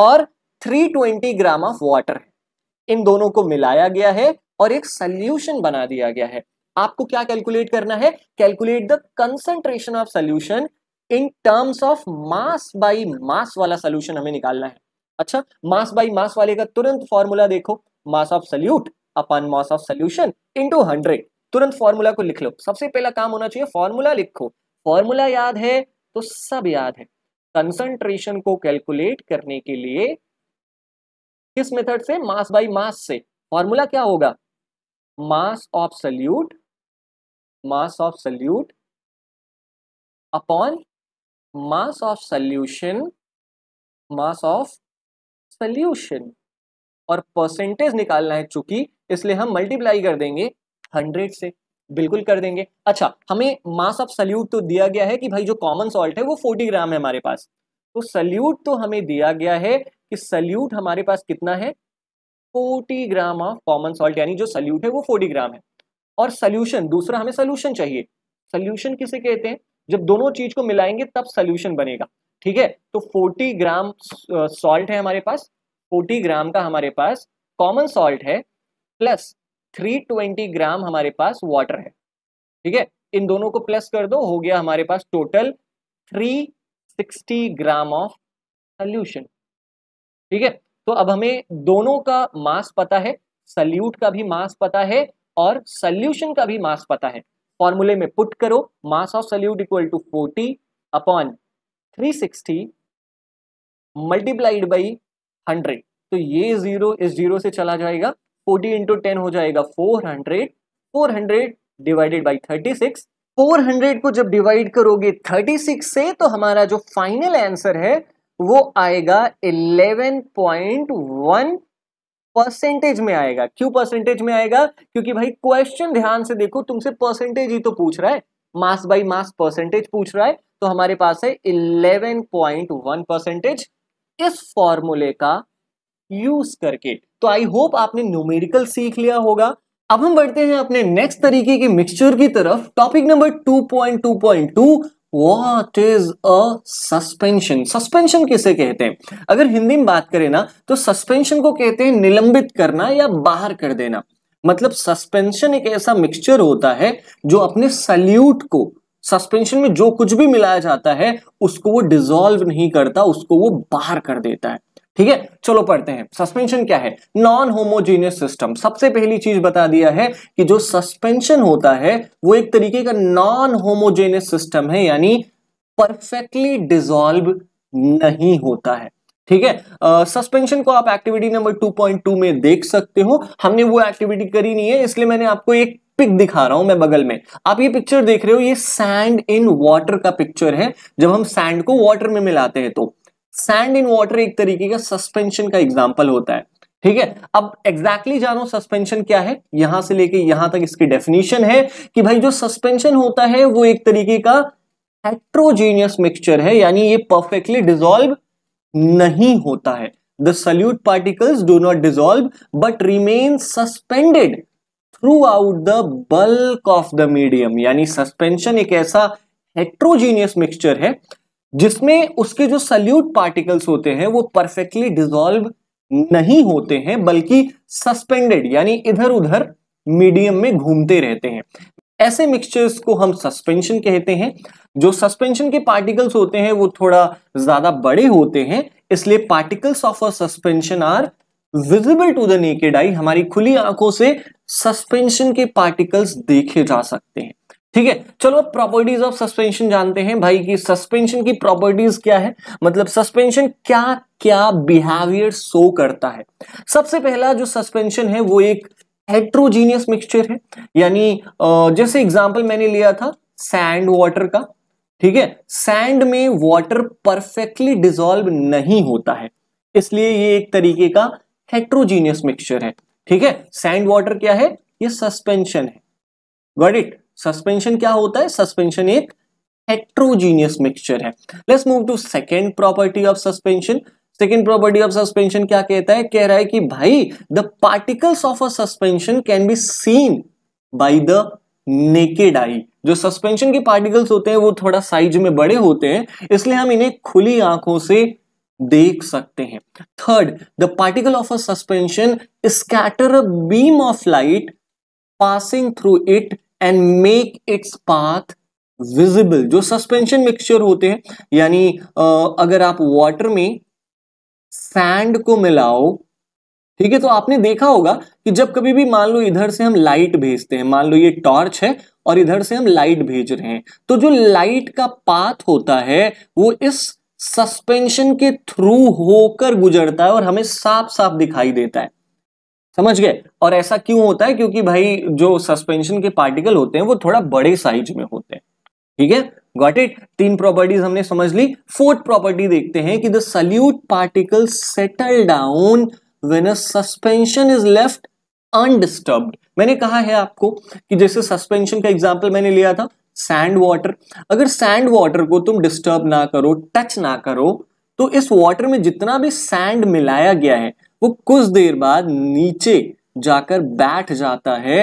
और 320 ग्राम ऑफ वाटर है इन दोनों को मिलाया गया है और एक सोल्यूशन बना दिया गया है आपको क्या कैलकुलेट करना है calculate the concentration of solution in terms of mass by mass वाला सोल्यूशन हमें निकालना है अच्छा मास बाय मास वाले का तुरंत फॉर्मूला देखो mass of solute upon mass of solution into hundred तुरंत फॉर्मूला को लिख लो सबसे पहला काम होना चाहिए फॉर्मूला लिखो फॉर्मूला याद है तो सब याद है कंसंट्रेशन को कैलकुलेट करने के लिए किस मेथड से मास बाई मास से फॉर्मूला क्या होगा mass of solute mass of solute upon mass of solution mass of solution और परसेंटेज निकालना है चूंकि इसलिए हम मल्टीप्लाई कर देंगे हंड्रेड से बिल्कुल कर देंगे अच्छा हमें मास ऑफ सल्यूट तो दिया गया है कि भाई जो कॉमन सॉल्ट है वो फोर्टी ग्राम है हमारे पास तो सल्यूट तो हमें दिया गया है कि सल्यूट हमारे पास कितना है forty gram of common salt यानी जो सल्यूट है वो फोर्टी ग्राम है और सल्यूशन दूसरा हमें सल्यूशन चाहिए सल्यूशन किसे कहते हैं जब दोनों चीज को मिलाएंगे तब सल्यूशन बनेगा ठीक है तो फोर्टी ग्राम सॉल्ट है हमारे पास फोर्टी ग्राम का हमारे पास कॉमन सॉल्ट है प्लस 320 ग्राम हमारे पास वाटर है ठीक है इन दोनों को प्लस कर दो हो गया हमारे पास टोटल 360 ग्राम ऑफ सल्यूशन ठीक है तो अब हमें दोनों का मास पता है सल्यूट का भी मास पता है और सल्यूशन का भी मास पता है फॉर्मूले में पुट करो mass of solute equal to forty upon three sixty multiplied by hundred तो ये जीरो इस जीरो से चला जाएगा फोर्टी इंटू टेन हो जाएगा four hundred four hundred divided by thirty six four hundred को जब डिवाइड करोगे थर्टी सिक्स से तो हमारा जो फाइनल आंसर है वो आएगा इलेवन पॉइंट वन परसेंटेज में आएगा क्यों परसेंटेज में आएगा क्योंकि भाई क्वेश्चन ध्यान से देखो तुमसे परसेंटेज ही तो पूछ रहा है मास बाई मास परसेंटेज पूछ रहा है तो हमारे पास है वन परसेंटेज इस फॉर्मूले का यूज करके तो आई होप आपने न्यूमेरिकल सीख लिया होगा अब हम बढ़ते हैं अपने नेक्स्ट तरीके के मिक्सचर की तरफ topic number 2.2.2 what is a suspension suspension किसे कहते हैं अगर हिंदी में बात करें ना तो सस्पेंशन को कहते हैं निलंबित करना या बाहर कर देना मतलब सस्पेंशन एक ऐसा मिक्सचर होता है जो अपने सल्यूट को सस्पेंशन में जो कुछ भी मिलाया जाता है उसको वो डिजोल्व नहीं करता उसको वो बाहर कर देता है ठीक है चलो पढ़ते हैं सस्पेंशन क्या है नॉन होमोजीनियस सिस्टम सबसे पहली चीज बता दिया है कि जो सस्पेंशन होता है वो एक तरीके का नॉन होमोजेनियस सिस्टम है यानी परफेक्टली डिजॉल्व नहीं होता है ठीक है सस्पेंशन को आप एक्टिविटी नंबर 2.2 में देख सकते हो हमने वो एक्टिविटी करी नहीं है इसलिए मैंने आपको एक पिक दिखा रहा हूं मैं बगल में आप ये पिक्चर देख रहे हो ये सैंड इन वाटर का पिक्चर है जब हम सैंड को वाटर में मिलाते हैं तो सैंड इन वाटर एक तरीके का सस्पेंशन का एग्जाम्पल होता है ठीक है अब एग्जैक्टली exactly जानो सस्पेंशन क्या है यहां से लेके यहां तक इसकी डेफिनेशन है कि भाई जो सस्पेंशन होता है वो एक तरीके का हेट्रोजीनियस मिक्सचर है यानी ये परफेक्टली डिजोल्व नहीं होता है the solute particles do not dissolve but remain suspended throughout the bulk of the medium यानी सस्पेंशन एक ऐसा हेट्रोजीनियस मिक्सचर है जिसमें उसके जो सल्यूट पार्टिकल्स होते हैं वो परफेक्टली डिजॉल्व नहीं होते हैं बल्कि सस्पेंडेड यानी इधर उधर मीडियम में घूमते रहते हैं ऐसे मिक्सचर्स को हम सस्पेंशन कहते हैं जो सस्पेंशन के पार्टिकल्स होते हैं वो थोड़ा ज्यादा बड़े होते हैं इसलिए particles of a suspension are visible to the naked eye हमारी खुली आंखों से सस्पेंशन के पार्टिकल्स देखे जा सकते हैं ठीक है चलो प्रॉपर्टीज ऑफ सस्पेंशन जानते हैं भाई की सस्पेंशन की प्रॉपर्टीज क्या है मतलब सस्पेंशन क्या क्या बिहेवियर शो करता है सबसे पहला जो सस्पेंशन है वो एक हेट्रोजीनियस मिक्सचर है यानी जैसे एग्जाम्पल मैंने लिया था सैंड वाटर का ठीक है सैंड में वाटर परफेक्टली डिजोल्व नहीं होता है इसलिए ये एक तरीके का हेट्रोजीनियस मिक्सचर है ठीक है सैंड वाटर क्या है ये सस्पेंशन है गॉट इट सस्पेंशन क्या होता है सस्पेंशन एक हेट्रोजीनियस मिक्सचर है let's move to second property of suspension second property of suspension क्या कहता है कह रहा है कि भाई the particles of a suspension can be seen by the naked eye जो सस्पेंशन के पार्टिकल्स होते हैं वो थोड़ा साइज में बड़े होते हैं इसलिए हम इन्हें खुली आंखों से देख सकते हैं third the particle of a suspension scatter a beam of light passing through it and make its path visible जो सस्पेंशन मिक्सचर होते हैं यानी अगर आप वाटर में सैंड को मिलाओ ठीक है तो आपने देखा होगा कि जब कभी भी मान लो इधर से हम लाइट भेजते हैं मान लो ये टॉर्च है और इधर से हम लाइट भेज रहे हैं तो जो लाइट का पाथ होता है वो इस सस्पेंशन के थ्रू होकर गुजरता है और हमें साफ साफ दिखाई देता है समझ गए और ऐसा क्यों होता है क्योंकि भाई जो सस्पेंशन के पार्टिकल होते हैं वो थोड़ा बड़े साइज में होते हैं ठीक है गॉट इट तीन प्रॉपर्टीज हमने समझ ली फोर्थ प्रॉपर्टी देखते हैं कि the solute particle settle down when a suspension is left undisturbed मैंने कहा है आपको कि जैसे सस्पेंशन का एग्जाम्पल मैंने लिया था सैंड वाटर अगर सैंड वाटर को तुम डिस्टर्ब ना करो टच ना करो तो इस वाटर में जितना भी सैंड मिलाया गया है वो कुछ देर बाद नीचे जाकर बैठ जाता है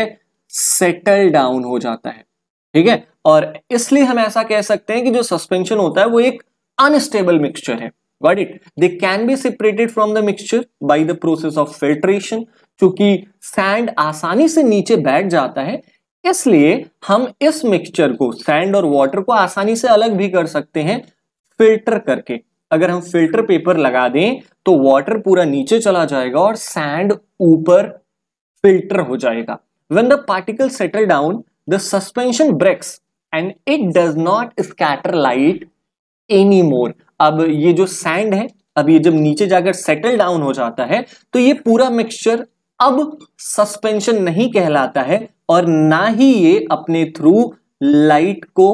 सेटल डाउन हो जाता है ठीक है और इसलिए हम ऐसा कह सकते हैं कि जो सस्पेंशन होता है वो एक अनस्टेबल मिक्सचर है got it they can be separated from the mixture by the process of filtration चूंकि सैंड आसानी से नीचे बैठ जाता है इसलिए हम इस मिक्सचर को सैंड और वाटर को आसानी से अलग भी कर सकते हैं फिल्टर करके अगर हम फिल्टर पेपर लगा दें तो वाटर पूरा नीचे चला जाएगा और सैंड ऊपर फिल्टर हो जाएगा the particle settle down the suspension breaks and it does not scatter light any more अब ये जो सैंड है अब ये जब नीचे जाकर सेटल डाउन हो जाता है तो ये पूरा मिक्सचर अब सस्पेंशन नहीं कहलाता है और ना ही ये अपने थ्रू लाइट को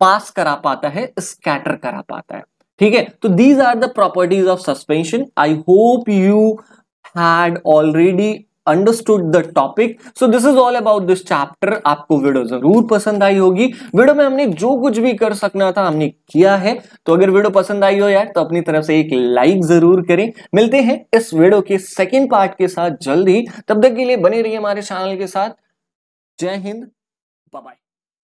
पास करा पाता है स्कैटर करा पाता है ठीक है तो these are the properties of suspension I hope you had already understood the topic so this is all about this chapter आपको वीडियो जरूर पसंद आई होगी वीडियो में हमने जो कुछ भी कर सकना था हमने किया है तो अगर वीडियो पसंद आई हो यार तो अपनी तरफ से एक लाइक जरूर करें मिलते हैं इस वीडियो के सेकेंड पार्ट के साथ जल्द ही तब तक के लिए बने रहिए हमारे चैनल के साथ जय हिंद बाय